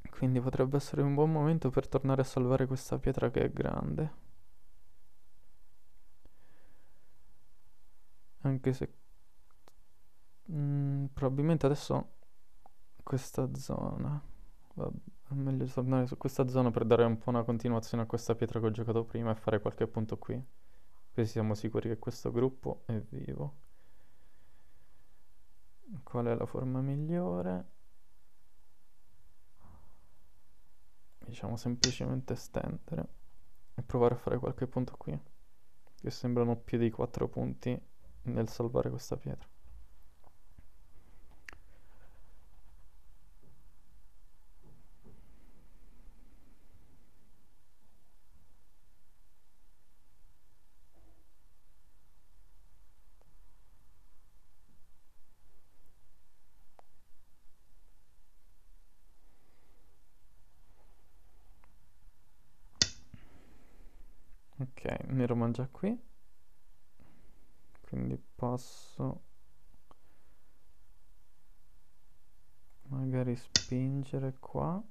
Quindi potrebbe essere un buon momento per tornare a salvare questa pietra che è grande. Anche se mh, mm, probabilmente adesso questa zona. Vabbè, è meglio tornare su questa zona per dare un po' una continuazione a questa pietra che ho giocato prima e fare qualche punto qui. Così siamo sicuri che questo gruppo è vivo. Qual è la forma migliore? Diciamo semplicemente estendere e provare a fare qualche punto qui. Che sembrano più di 4 punti nel salvare questa pietra. Ok, mi ero già qui quindi posso magari spingere qua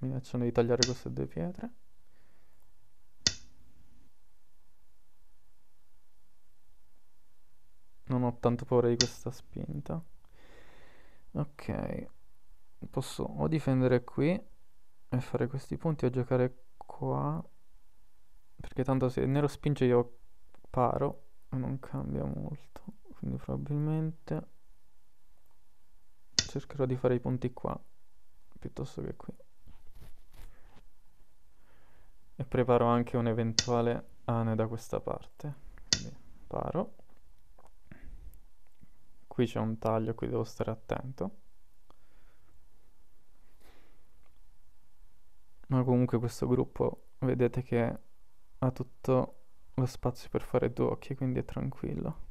minacciano di tagliare queste due pietre non ho tanto paura di questa spinta ok posso o difendere qui e fare questi punti o giocare qua perché tanto se nero spinge io paro non cambia molto quindi probabilmente cercherò di fare i punti qua piuttosto che qui e preparo anche un eventuale ane da questa parte quindi paro qui c'è un taglio qui devo stare attento ma comunque questo gruppo vedete che ha tutto lo spazio per fare due occhi, quindi è tranquillo.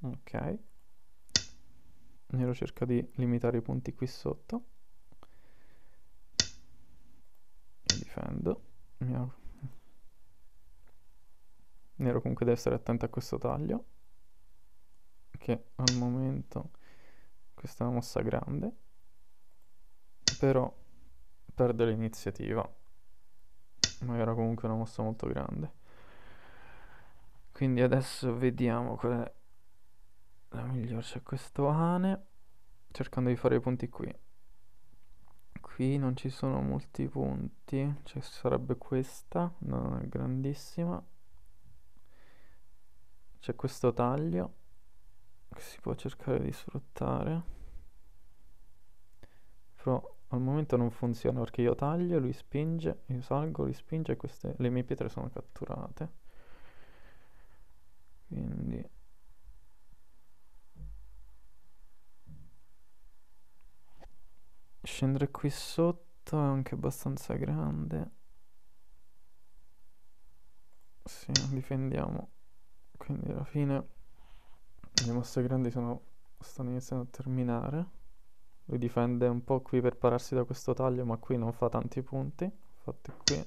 Ok. Nero cerca di limitare i punti qui sotto. Mi difendo. Mi Nero comunque deve stare attento a questo taglio. Che al momento questa è una mossa grande. Però perde l'iniziativa. Ma era comunque una mossa molto grande. Quindi adesso vediamo qual è la migliore. C'è questo Ane. Cercando di fare i punti qui. Qui non ci sono molti punti. Ci sarebbe questa. Non è grandissima. C'è questo taglio. Che si può cercare di sfruttare. Però al momento non funziona perché io taglio, lui spinge, io salgo, lui spinge e queste, le mie pietre sono catturate. Quindi... Scendere qui sotto è anche abbastanza grande. Sì, difendiamo. Quindi alla fine le mosse grandi sono, stanno iniziando a terminare. Lui difende un po' qui per pararsi da questo taglio, ma qui non fa tanti punti. Fatti qui.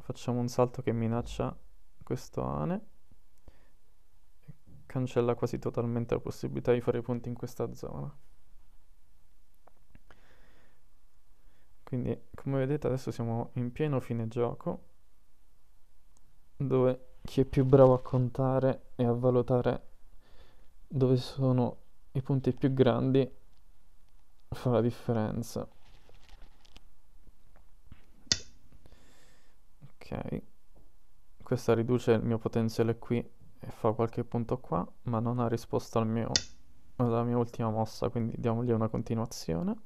Facciamo un salto che minaccia questo Ane. Cancella quasi totalmente la possibilità di fare punti in questa zona. Quindi, come vedete, adesso siamo in pieno fine gioco, dove chi è più bravo a contare e a valutare dove sono i punti più grandi fa la differenza. Ok, questa riduce il mio potenziale qui e fa qualche punto qua, ma non ha risposto al mio, alla mia ultima mossa, quindi diamogli una continuazione.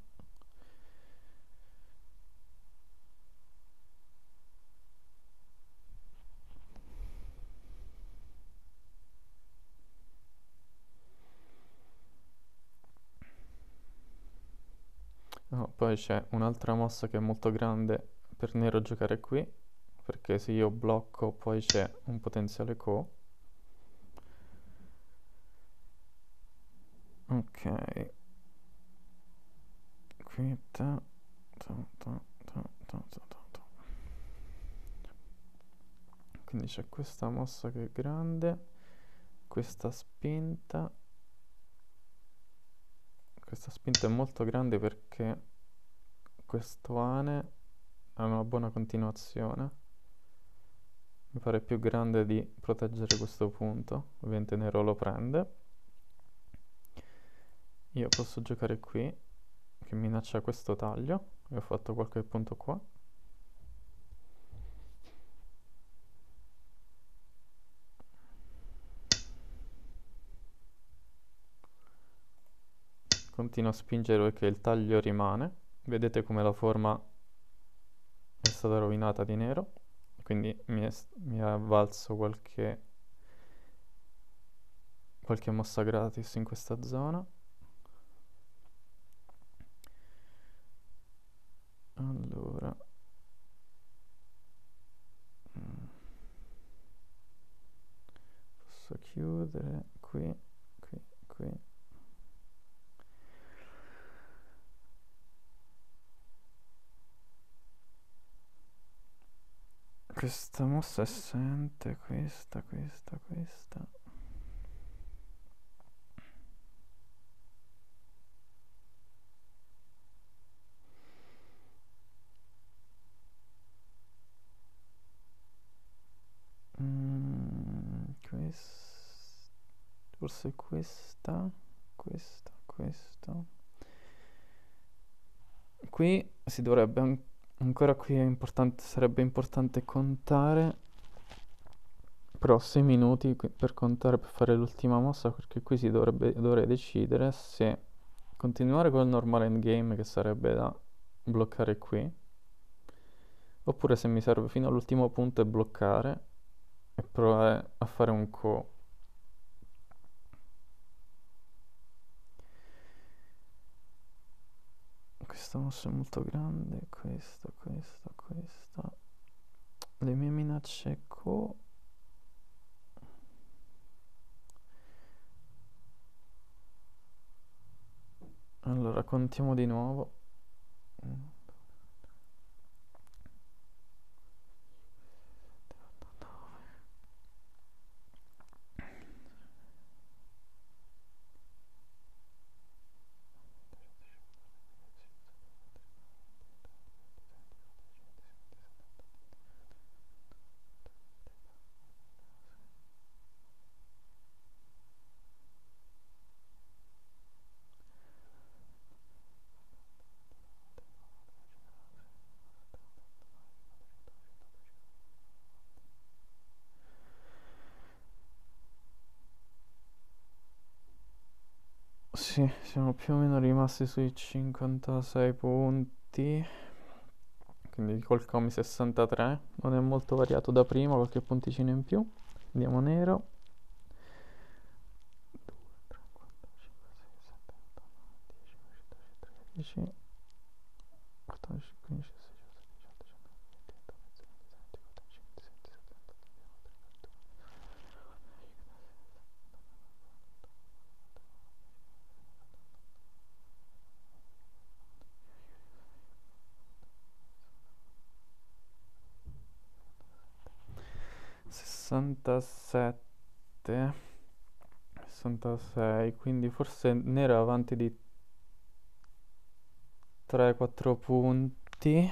poi c'è un'altra mossa che è molto grande per nero giocare qui, perché se io blocco poi c'è un potenziale co. Ok. quinta Quindi c'è questa mossa che è grande, questa spinta. Questa spinta è molto grande perché questo ane ha una buona continuazione mi pare più grande di proteggere questo punto ovviamente nero lo prende io posso giocare qui che minaccia questo taglio e ho fatto qualche punto qua continuo a spingere perché il taglio rimane vedete come la forma è stata rovinata di nero quindi mi è, mi è avvalso qualche qualche mossa gratis in questa zona allora mm. posso chiudere qui qui qui Questa mossa assente, questa, questa, questa. Mm, quest... Forse questa, questa, questa. Qui si dovrebbe anche ancora qui importante, sarebbe importante contare, però 6 minuti per contare per fare l'ultima mossa, perché qui si dovrebbe, dovrei decidere se continuare col normale endgame che sarebbe da bloccare qui, oppure se mi serve fino all'ultimo punto e bloccare e provare a fare un co questa mossa è molto grande, questa, questa, questa. Le mie minacce co... Allora, contiamo di nuovo. sì, siamo più o meno rimasti sui 56 punti, quindi col Comi 63, non è molto variato da prima, qualche punticino in più, andiamo nero. 2, 3, 4, 5, 6, 7, 8, 9, 10, 11, 12, 13, 67 66 quindi forse ne ero avanti di 3-4 punti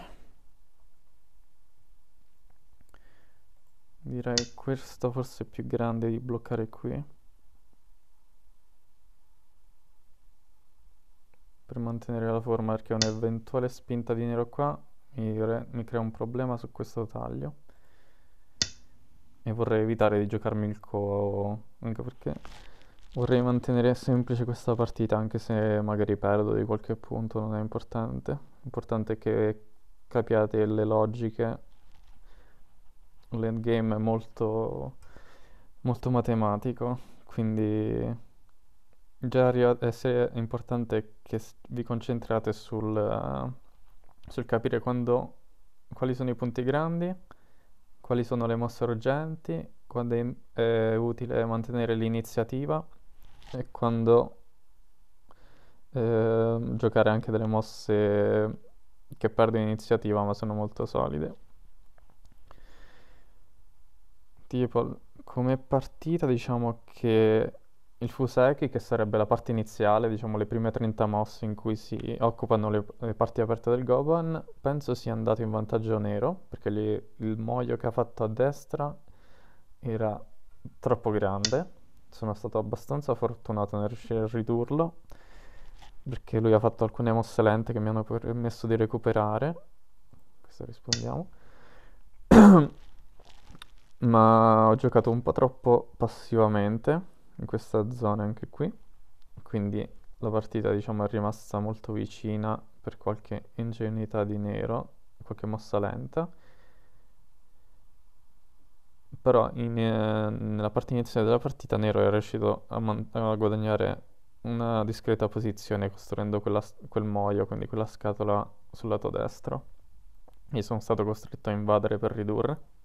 direi questo forse è più grande di bloccare qui per mantenere la forma perché un'eventuale spinta di nero qua mi, mi crea un problema su questo taglio e vorrei evitare di giocarmi il co anche perché vorrei mantenere semplice questa partita anche se magari perdo di qualche punto non è importante l'importante è che capiate le logiche l'endgame è molto molto matematico quindi già essere eh, importante che vi concentrate sul, uh, sul capire quando, quali sono i punti grandi quali sono le mosse urgenti, quando è, è eh, utile mantenere l'iniziativa e quando eh, giocare anche delle mosse che perdono iniziativa ma sono molto solide. Tipo, come partita diciamo che il Fuseki, che sarebbe la parte iniziale, diciamo le prime 30 mosse in cui si occupano le, le parti aperte del Goban, penso sia andato in vantaggio nero, perché gli, il moio che ha fatto a destra era troppo grande. Sono stato abbastanza fortunato nel riuscire a ridurlo, perché lui ha fatto alcune mosse lente che mi hanno permesso di recuperare. Questo rispondiamo. *coughs* Ma ho giocato un po' troppo passivamente in questa zona anche qui, quindi la partita diciamo è rimasta molto vicina per qualche ingenuità di nero, qualche mossa lenta, però in, eh, nella parte iniziale della partita nero è riuscito a, man- a guadagnare una discreta posizione costruendo quella, quel moio, quindi quella scatola sul lato destro. Io sono stato costretto a invadere per ridurre.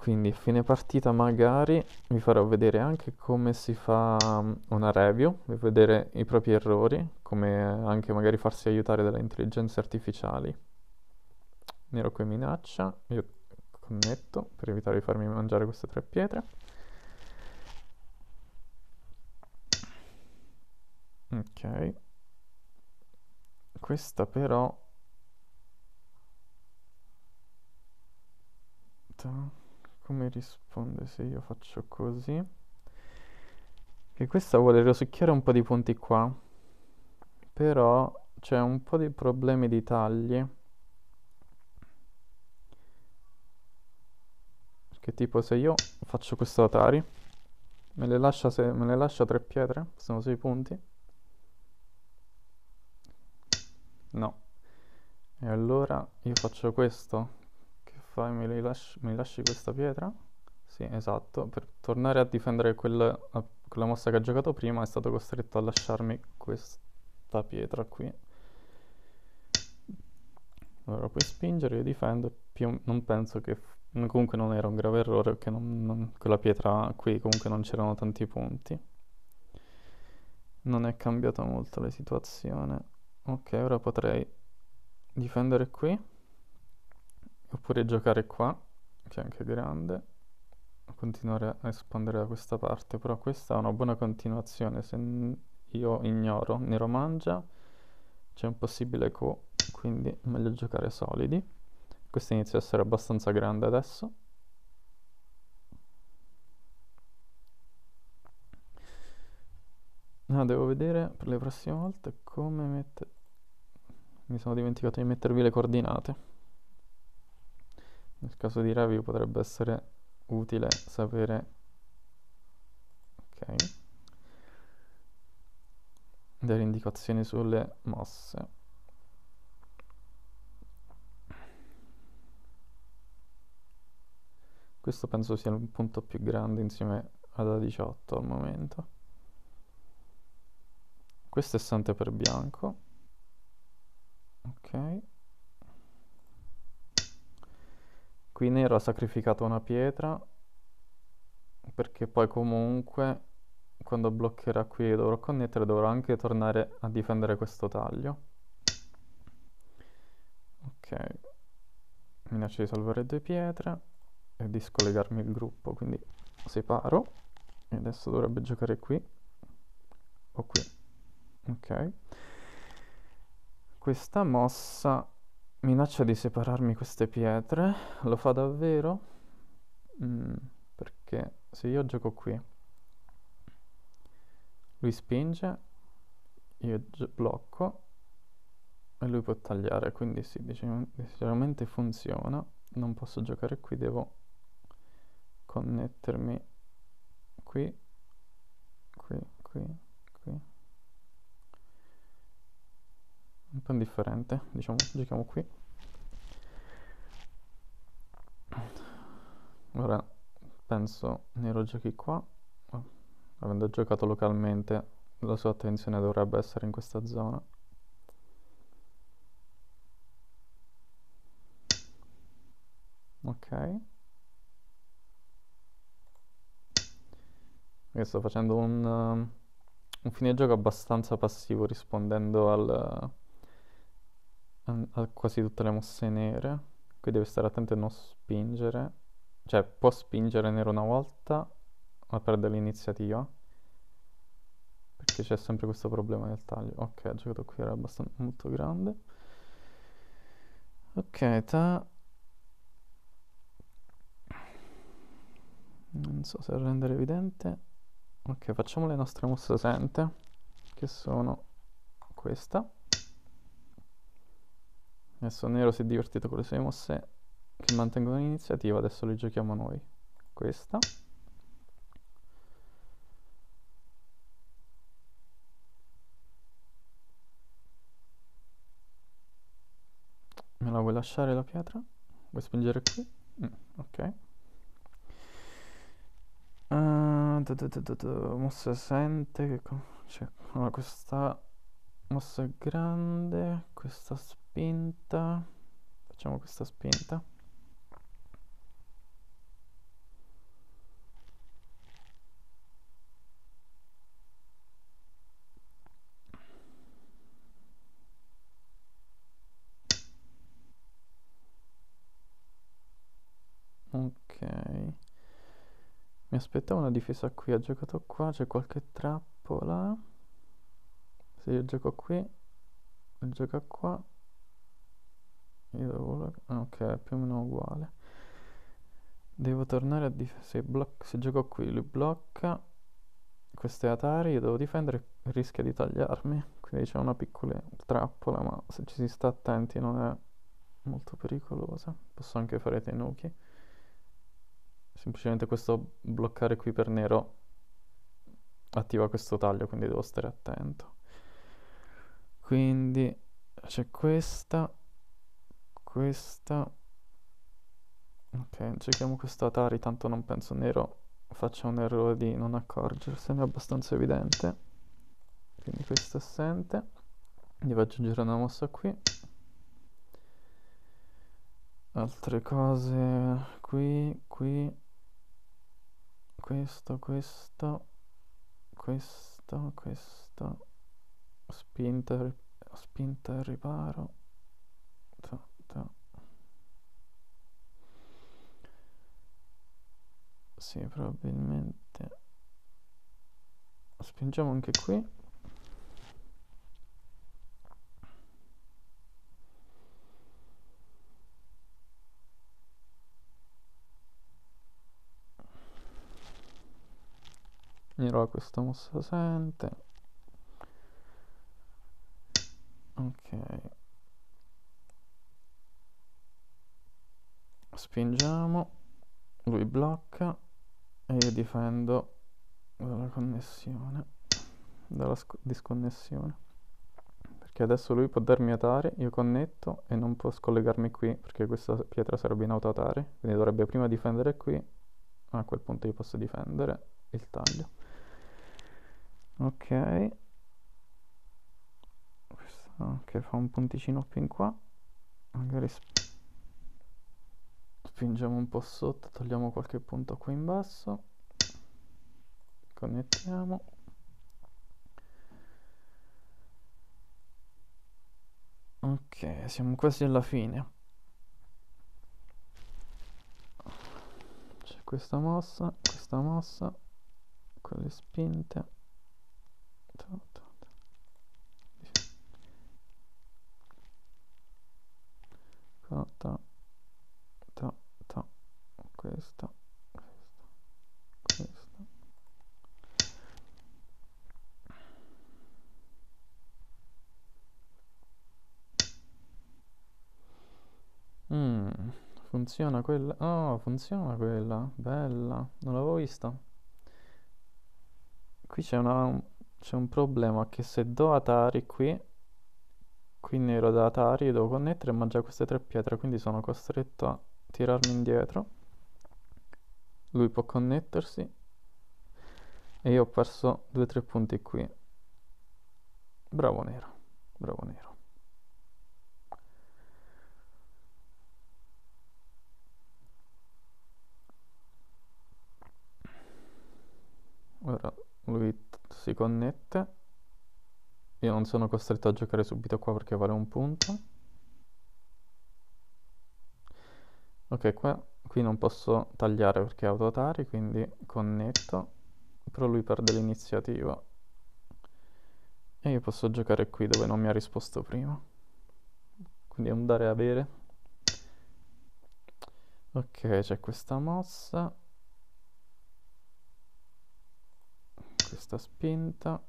quindi fine partita magari vi farò vedere anche come si fa mm, una review, vedere i propri errori, come anche magari farsi aiutare dalle intelligenze artificiali. Nero qui minaccia, io connetto per evitare di farmi mangiare queste tre pietre. Ok. Questa però come risponde se io faccio così? Che questa vuole rosicchiare un po' di punti qua, però c'è un po' di problemi di tagli. Perché tipo se io faccio questo Atari, me le lascia, se, me le lascia tre pietre, sono sei punti. No. E allora io faccio questo fai? Me, rilasci, me lasci questa pietra? Sì, esatto. Per tornare a difendere quella, quella mossa che ha giocato prima è stato costretto a lasciarmi questa pietra qui. Allora puoi spingere, io difendo. Più, non penso che... Comunque non era un grave errore perché non, non, quella pietra qui comunque non c'erano tanti punti. Non è cambiata molto la situazione. Ok, ora potrei difendere qui oppure giocare qua, che è anche grande, continuare a espandere da questa parte, però questa è una buona continuazione, se io ignoro Nero Mangia, c'è un possibile Co, quindi meglio giocare solidi. Questo inizia a essere abbastanza grande adesso. No, ah, devo vedere per le prossime volte come mettere... Mi sono dimenticato di mettervi le coordinate. Nel caso di Ravi potrebbe essere utile sapere... Ok. Dare indicazioni sulle mosse. Questo penso sia il punto più grande insieme ad a 18 al momento. Questo è Sante per bianco. Ok. qui nero ha sacrificato una pietra perché poi comunque quando bloccherà qui dovrò connettere dovrò anche tornare a difendere questo taglio ok minaccia di salvare due pietre e di scollegarmi il gruppo quindi separo e adesso dovrebbe giocare qui o qui ok questa mossa Minaccia di separarmi queste pietre. Lo fa davvero? Mm, perché se io gioco qui, lui spinge, io blocco e lui può tagliare, quindi sì, decisamente funziona. Non posso giocare qui, devo connettermi qui, qui, qui. un po' indifferente, diciamo, giochiamo qui. Ora penso Nero giochi qua, avendo giocato localmente la sua attenzione dovrebbe essere in questa zona. Ok. Io sto facendo un, uh, un fine gioco abbastanza passivo rispondendo al ha quasi tutte le mosse nere, qui deve stare attento a non spingere, cioè può spingere nero una volta, ma perde l'iniziativa, perché c'è sempre questo problema del taglio. Ok, il giocato qui era abbastanza molto grande. Ok, ta... Non so se rendere evidente. Ok, facciamo le nostre mosse sente, che sono questa. Adesso Nero si è divertito con le sue mosse che mantengono l'iniziativa, adesso le giochiamo noi. Questa. Me la vuoi lasciare la pietra? Vuoi spingere qui? Mm, ok. Uh, mossa sente che... Cioè, allora, questa mossa è grande, questa spazio spinta, facciamo questa spinta. Ok. Mi aspettavo una difesa qui, ha giocato qua, c'è qualche trappola. Se io gioco qui, gioca qua, Ah, ok più o meno uguale devo tornare a difendere se, se gioco qui lui blocca queste Atari io devo difendere rischia di tagliarmi quindi c'è una piccola trappola ma se ci si sta attenti non è molto pericolosa posso anche fare tenuki semplicemente questo bloccare qui per nero attiva questo taglio quindi devo stare attento quindi c'è questa questa ok cerchiamo questo Atari tanto non penso Nero faccia un errore di non accorgersene è abbastanza evidente quindi questo è assente devo aggiungere una mossa qui altre cose qui qui questo questo questo questo spinta, spinta e riparo Sì, probabilmente. Spingiamo anche qui. Nero questa mossa sente. Ok. Spingiamo. Lui blocca e io difendo dalla connessione, dalla disconnessione. Perché adesso lui può darmi atare, io connetto e non può scollegarmi qui perché questa pietra sarebbe in auto atare quindi dovrebbe prima difendere qui, a quel punto io posso difendere il taglio. Ok. Questo che fa un punticino più in qua, magari spingiamo un po' sotto, togliamo qualche punto qui in basso, connettiamo. Ok, siamo quasi alla fine. C'è questa mossa, questa mossa, quelle spinte. Qua, questa, questa, questa. Mm, funziona quella? Oh, funziona quella, bella, non l'avevo vista. Qui c'è una, c'è un problema che se do Atari qui, quindi ero da Atari, devo connettere, ma già queste tre pietre, quindi sono costretto a tirarmi indietro lui può connettersi e io ho perso 2-3 punti qui bravo nero bravo nero ora lui si connette io non sono costretto a giocare subito qua perché vale un punto ok qua, qui non posso tagliare perché è autotari quindi connetto però lui perde l'iniziativa e io posso giocare qui dove non mi ha risposto prima quindi è un dare e avere ok c'è questa mossa questa spinta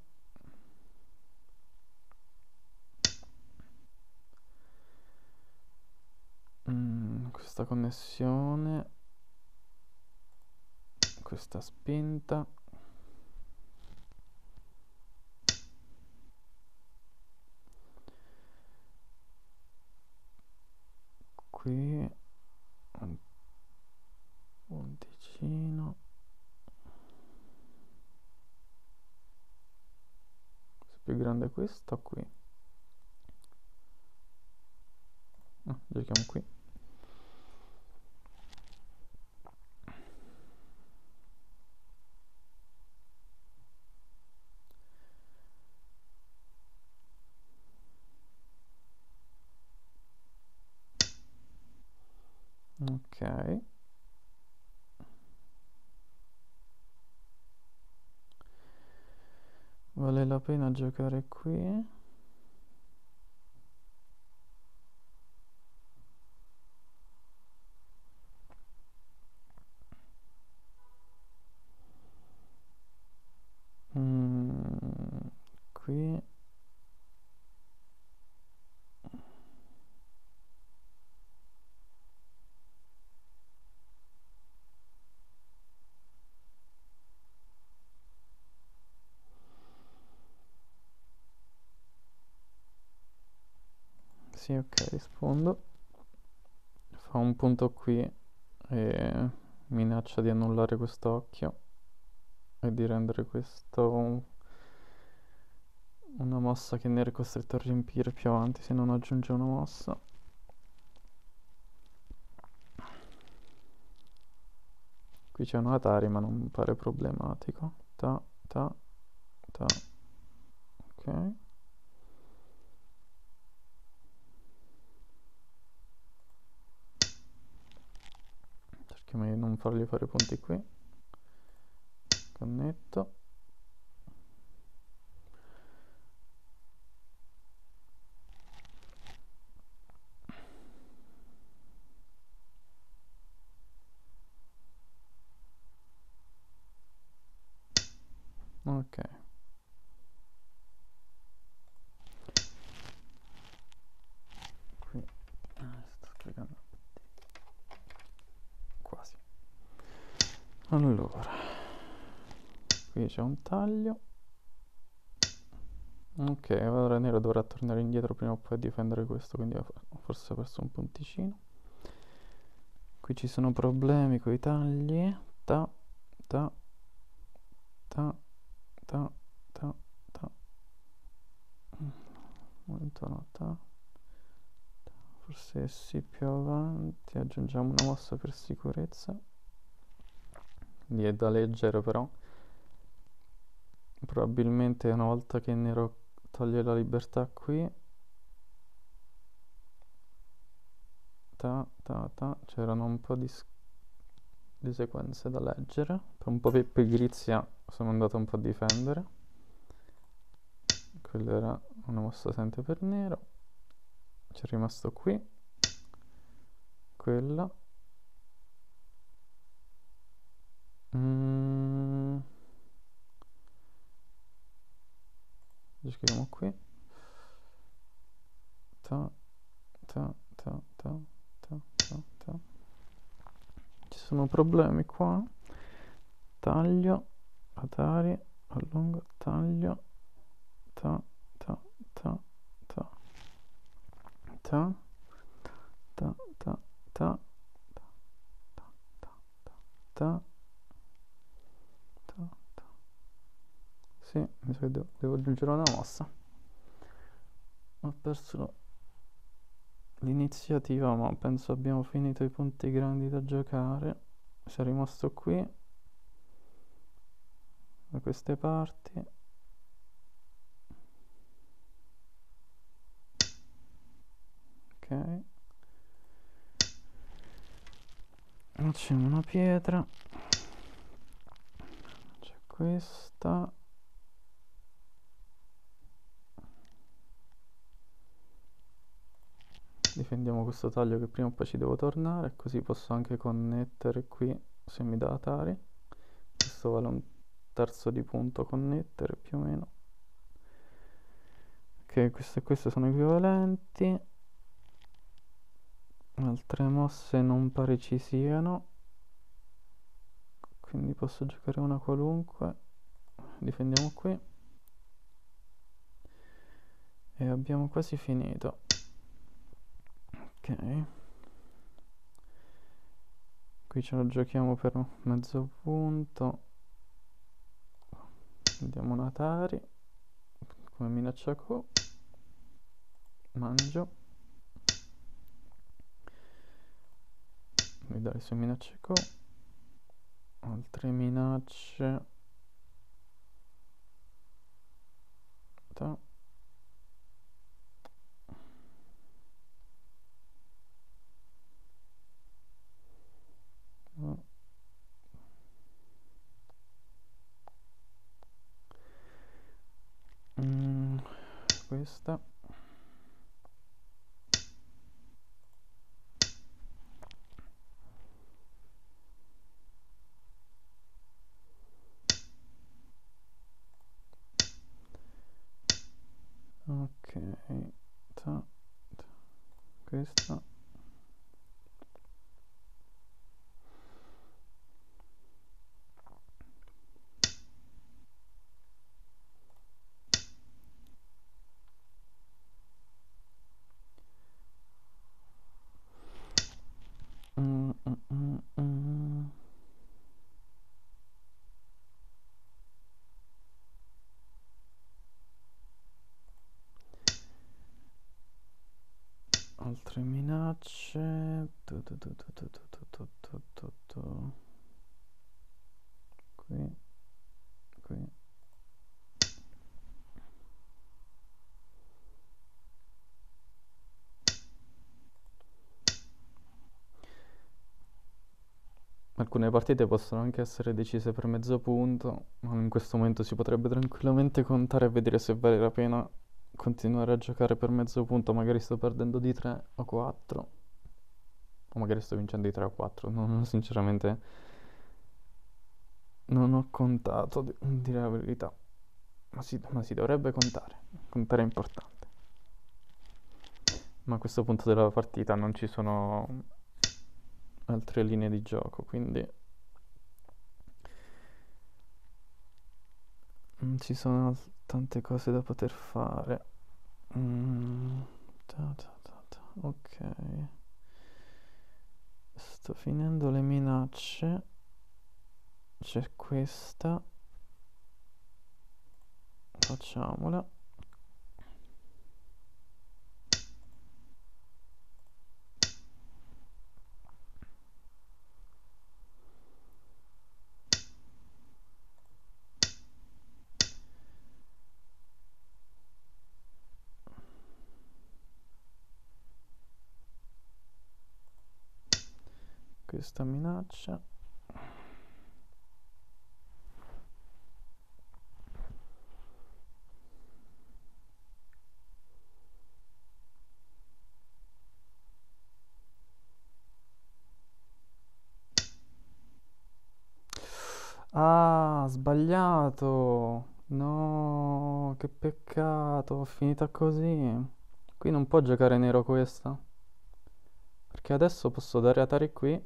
questa connessione, questa spinta. Qui un, un Se più grande questo qui. Ah, giochiamo qui. vale la pena giocare qui Sì, ok, rispondo. Fa un punto qui e minaccia di annullare questo occhio e di rendere questo un... una mossa che ne è costretto a riempire più avanti se non aggiunge una mossa. Qui c'è un Atari ma non pare problematico. Ta, ta, ta. Ok. cerchiamo di non fargli fare punti qui connetto dovrò prima o poi a difendere questo, quindi forse ho perso un punticino. Qui ci sono problemi con i tagli. Ta, ta, ta, ta, ta, ta. Momento no, Forse sì, più avanti aggiungiamo una mossa per sicurezza. Quindi è da leggere però. Probabilmente una volta che Nero toglie la libertà qui ta, ta, ta, c'erano un po' di, di, sequenze da leggere. Per un po' di pigrizia sono andato un po' a difendere. Quella era una mossa sempre per nero. C'è rimasto qui. Quella. Mm. Lo scriviamo qui. Ta, ta, ta, ta sono problemi qua taglio atari allungo taglio ta ta ta ta ta ta ta ta ta ta ta sì mi sa che devo, devo aggiungere una mossa ho perso l'iniziativa, ma penso abbiamo finito i punti grandi da giocare. Sono rimasto qui, da queste parti. Ok. Facciamo una pietra. C'è questa. scendiamo questo taglio che prima o poi ci devo tornare così posso anche connettere qui se mi dà Atari questo vale un terzo di punto connettere più o meno ok queste e queste sono equivalenti altre mosse non pare ci siano quindi posso giocare una qualunque difendiamo qui e abbiamo quasi finito qui ce la giochiamo per mezzo punto andiamo un come minaccia co mangio mi dà le sue minacce co altre minacce Ta. tracce tu, tu, tu, qui qui Alcune partite possono anche essere decise per mezzo punto, ma in questo momento si potrebbe tranquillamente contare e vedere se vale la pena continuare a giocare per mezzo punto, magari sto perdendo di 3 o 4, o magari sto vincendo di 3 o 4, non, sinceramente non ho contato, di, dire la verità, ma si, ma si dovrebbe contare, contare è importante. Ma a questo punto della partita non ci sono altre linee di gioco, quindi non ci sono altre tante cose da poter fare. Mm. ok. Sto finendo le minacce. C'è questa. Facciamola. questa minaccia Ah, sbagliato! No, che peccato, finita così. Qui non può giocare nero questa. Perché adesso posso dare Atari qui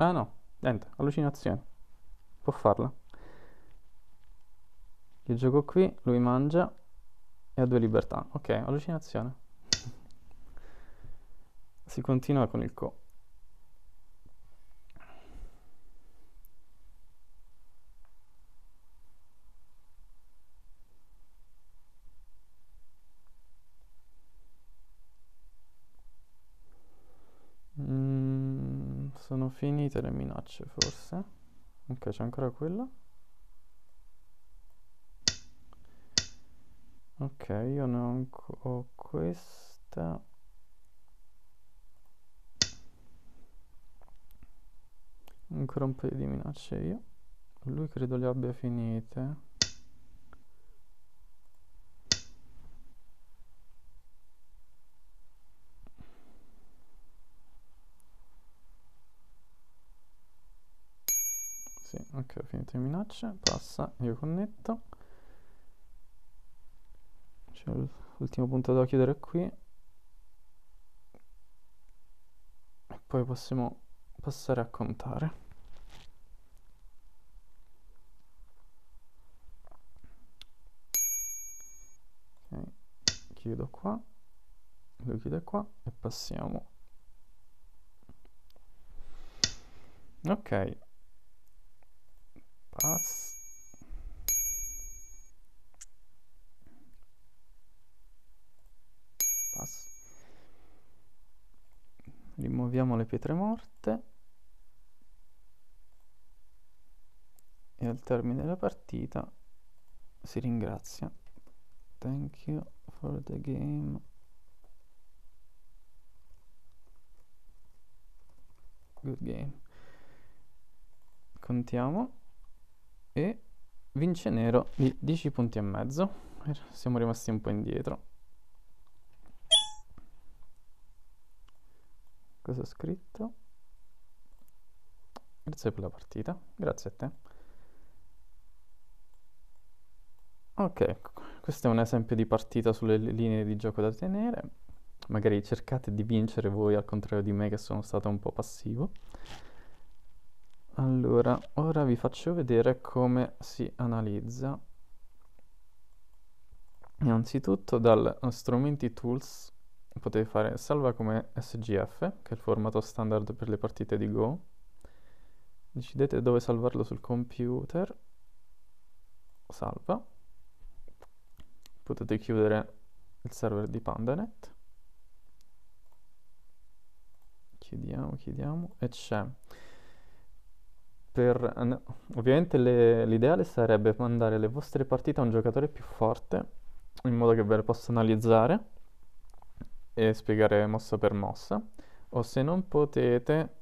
Ah no, niente, allucinazione. Può farla. Io gioco qui, lui mangia e ha due libertà. Ok, allucinazione. Si continua con il co. sono finite le minacce forse. Ok, c'è ancora quella. Ok, io ne ho, ho questa. Ancora un paio di minacce io. Lui credo le abbia finite. Sì, ok, finito le minacce, passa, io connetto. C'è l'ultimo punto da chiudere qui. E poi possiamo passare a contare. Ok, Chiudo qua, lo chiudo qua e passiamo. Ok, pass pass rimuoviamo le pietre morte e al termine della partita si ringrazia thank you for the game good game contiamo e vince nero di 10 punti e mezzo. Siamo rimasti un po' indietro. Cosa ho scritto? Grazie per la partita, grazie a te. Ok, questo è un esempio di partita sulle linee di gioco da tenere. Magari cercate di vincere voi al contrario di me che sono stato un po' passivo. Allora, ora vi faccio vedere come si analizza. Innanzitutto dal strumenti tools potete fare salva come SGF, che è il formato standard per le partite di Go. Decidete dove salvarlo sul computer. Salva. Potete chiudere il server di Pandanet. Chiudiamo, chiudiamo. E c'è per... ovviamente le- l'ideale sarebbe mandare le vostre partite a un giocatore più forte, in modo che ve le possa analizzare e spiegare mossa per mossa, o se non potete,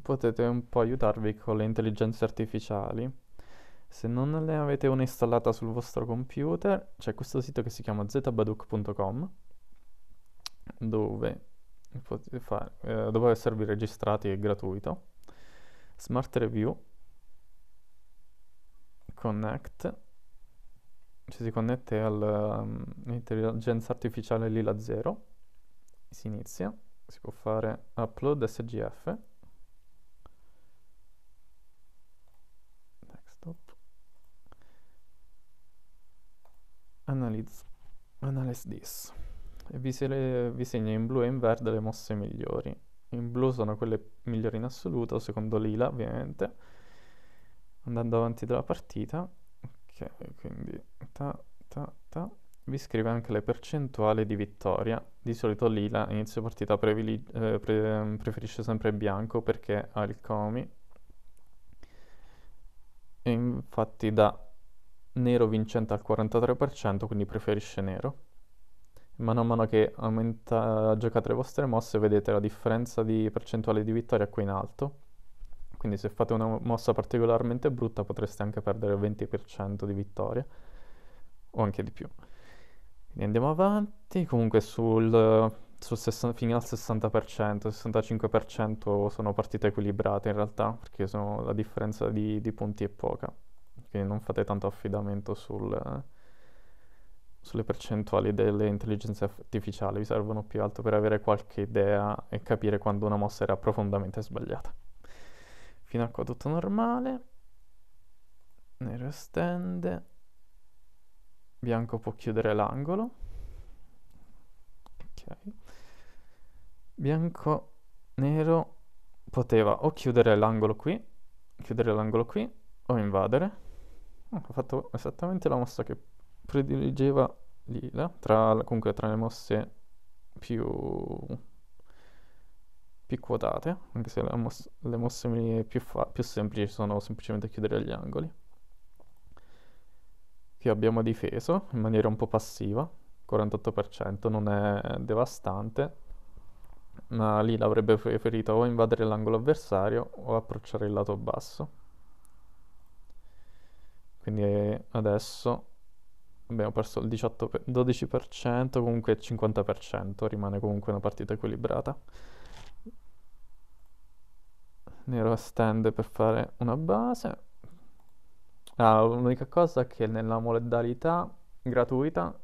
potete un po' aiutarvi con le intelligenze artificiali. Se non ne avete una installata sul vostro computer, c'è questo sito che si chiama zbaduc.com dove potete fare, eh, dopo esservi registrati è gratuito. Smart Review connect ci si connette ehm, all'intelligenza um, artificiale Lila 0 si inizia si può fare upload sgf desktop analyze analyze this e vi, se vi segna in blu e in verde le mosse migliori in blu sono quelle migliori in assoluto secondo Lila ovviamente andando avanti della partita. Ok, quindi ta, ta, ta. Vi scrive anche le percentuali di vittoria. Di solito Lila inizio partita previli- eh, pre- preferisce sempre bianco perché ha il Comi. E infatti da nero vincente al 43%, quindi preferisce nero. Man mano che aumenta, giocate le vostre mosse, vedete la differenza di percentuale di vittoria qui in alto quindi se fate una mossa particolarmente brutta potreste anche perdere il 20% di vittoria o anche di più. Quindi andiamo avanti, comunque sul, sul sess- fino al 60%, 65% sono partite equilibrate in realtà, perché sono, la differenza di, di, punti è poca, quindi non fate tanto affidamento sul, sulle percentuali delle intelligenze artificiali, vi servono più alto per avere qualche idea e capire quando una mossa era profondamente sbagliata fino a qua tutto normale nero estende bianco può chiudere l'angolo ok bianco nero poteva o chiudere l'angolo qui chiudere l'angolo qui o invadere oh, ah, ho fatto esattamente la mossa che prediligeva lila tra, comunque tra le mosse più più quotate, anche se le, mos- le mosse più, fa- più semplici sono semplicemente chiudere gli angoli, Qui abbiamo difeso in maniera un po' passiva, 48% non è devastante, ma lì l'avrebbe preferito o invadere l'angolo avversario o approcciare il lato basso. Quindi adesso abbiamo perso il 18, 12%, comunque il 50%, rimane comunque una partita equilibrata nero a stand per fare una base. Ah, l'unica cosa è che nella modalità gratuita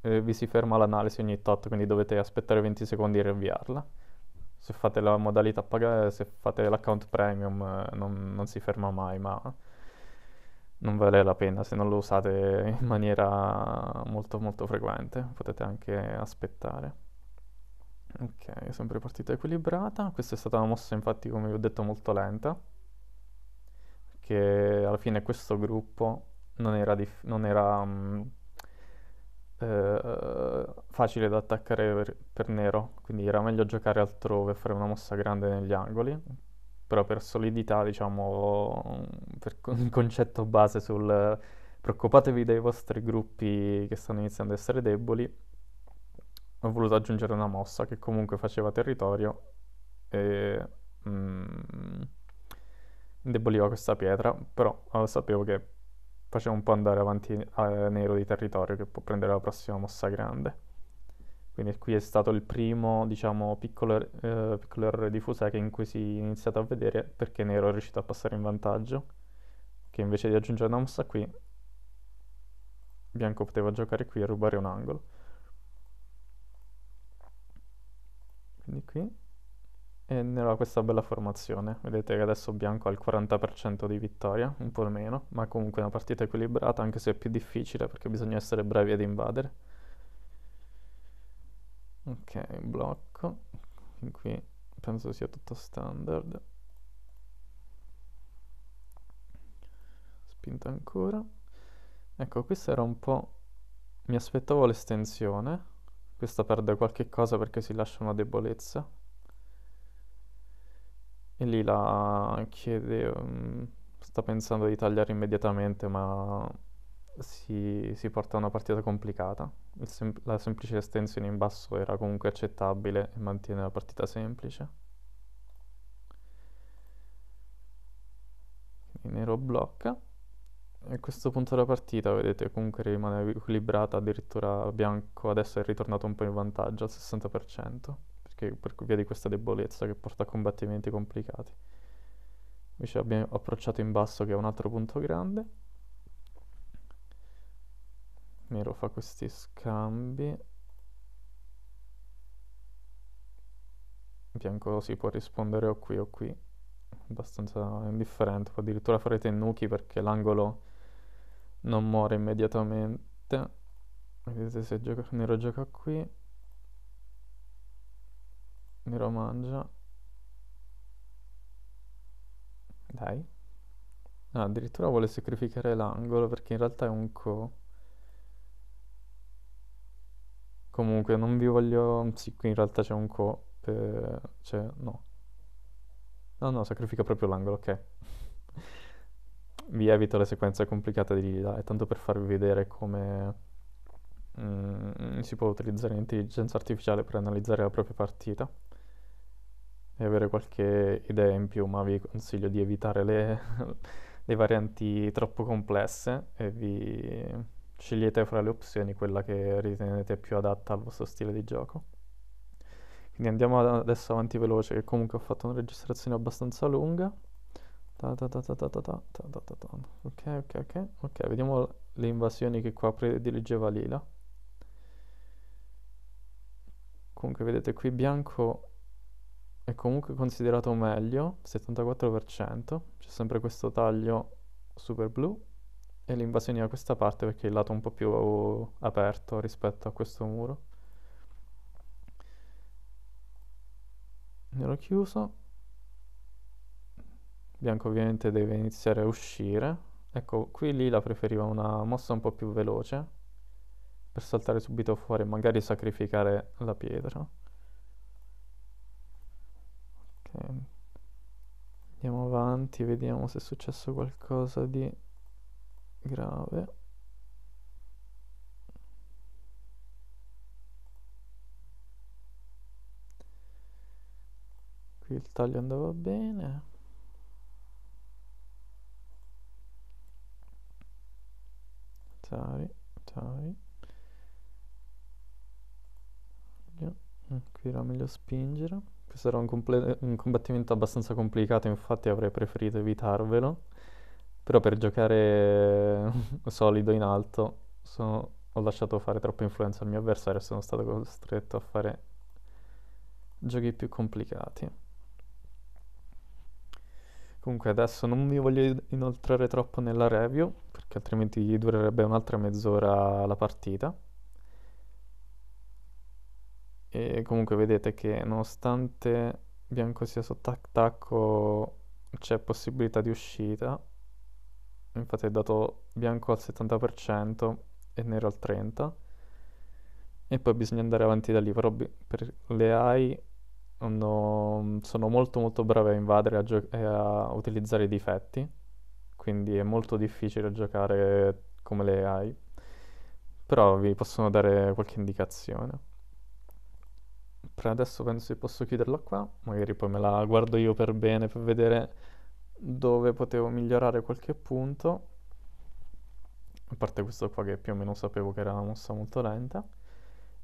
eh, vi si ferma l'analisi ogni tot, quindi dovete aspettare 20 secondi e riavviarla. Se fate la modalità pagare, eh, se fate l'account premium eh, non, non si ferma mai, ma non vale la pena se non lo usate in maniera molto molto frequente, potete anche aspettare. Ok, sempre partita equilibrata. Questa è stata una mossa, infatti, come vi ho detto, molto lenta. Perché alla fine questo gruppo non era, non era um, eh, facile da attaccare per, per, nero, quindi era meglio giocare altrove, e fare una mossa grande negli angoli. Però per solidità, diciamo, per con concetto base sul eh, preoccupatevi dei vostri gruppi che stanno iniziando ad essere deboli ho voluto aggiungere una mossa che comunque faceva territorio e mm, indeboliva questa pietra, però eh, sapevo che faceva un po' andare avanti eh, nero di territorio che può prendere la prossima mossa grande. Quindi qui è stato il primo, diciamo, piccolo, eh, piccolo errore di Fuseka in cui si è iniziato a vedere perché Nero è riuscito a passare in vantaggio, che invece di aggiungere una mossa qui, Bianco poteva giocare qui e rubare un angolo. di qui e ne ho questa bella formazione. Vedete che adesso bianco ha il 40% di vittoria, un po' meno, ma comunque una partita equilibrata anche se è più difficile perché bisogna essere bravi ad invadere. Ok, blocco. Fin qui penso sia tutto standard. Spinta ancora. Ecco, questa era un po'... Mi aspettavo l'estensione questa perde qualche cosa perché si lascia una debolezza. E lì la chiede... Mm, sta pensando di tagliare immediatamente, ma si, si porta a una partita complicata. Sem- la semplice estensione in basso era comunque accettabile e mantiene la partita semplice. Il nero blocca a questo punto della partita, vedete, comunque rimane equilibrata, addirittura Bianco adesso è ritornato un po' in vantaggio al 60%, perché per via di questa debolezza che porta a combattimenti complicati. Invece abbiamo approcciato in basso che è un altro punto grande. Nero fa questi scambi. Bianco si può rispondere o qui o qui abbastanza indifferente, può addirittura fare tennuchi perché l'angolo non muore immediatamente vedete se gioca, Nero gioca qui Nero mangia dai ah, addirittura vuole sacrificare l'angolo perché in realtà è un co comunque non vi voglio sì qui in realtà c'è un co per... cioè no no no sacrifica proprio l'angolo ok vi evito le sequenze complicate di là, tanto per farvi vedere come mm, si può utilizzare l'intelligenza artificiale per analizzare la propria partita e avere qualche idea in più, ma vi consiglio di evitare le, *laughs* le varianti troppo complesse e vi scegliete fra le opzioni quella che ritenete più adatta al vostro stile di gioco. Quindi andiamo adesso avanti veloce, che comunque ho fatto una registrazione abbastanza lunga. Ok, ok, ok. Ok, vediamo le invasioni che qua prediligeva Lila. Comunque vedete qui bianco è comunque considerato meglio, 74%. C'è sempre questo taglio super blu e le invasioni da questa parte perché è il lato un po' più aperto rispetto a questo muro. Nero chiuso bianco ovviamente deve iniziare a uscire. Ecco, qui lì la preferiva una mossa un po' più veloce, per saltare subito fuori e magari sacrificare la pietra. Ok. Andiamo avanti, vediamo se è successo qualcosa di grave. Qui il taglio andava bene. Tari, Tari. Qui era meglio spingere. Questo era un, un combattimento abbastanza complicato, infatti avrei preferito evitarvelo. Però per giocare *laughs* solido in alto sono, ho lasciato fare troppa influenza al mio avversario e sono stato costretto a fare giochi più complicati. Comunque adesso non mi voglio inoltrare troppo nella review, che altrimenti durerebbe un'altra mezz'ora la partita. E comunque vedete che nonostante bianco sia sotto attacco c'è possibilità di uscita, infatti è dato bianco al 70% e nero al 30%, e poi bisogna andare avanti da lì, però per le AI sono molto molto brave a invadere e a, a utilizzare i difetti quindi è molto difficile giocare come le AI, però vi possono dare qualche indicazione. Per adesso penso che posso chiuderla qua, magari poi me la guardo io per bene per vedere dove potevo migliorare qualche punto, a parte questo qua che più o meno sapevo che era una mossa molto lenta,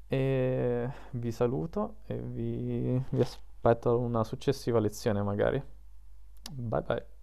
e vi saluto e vi, vi aspetto una successiva lezione magari. Bye bye.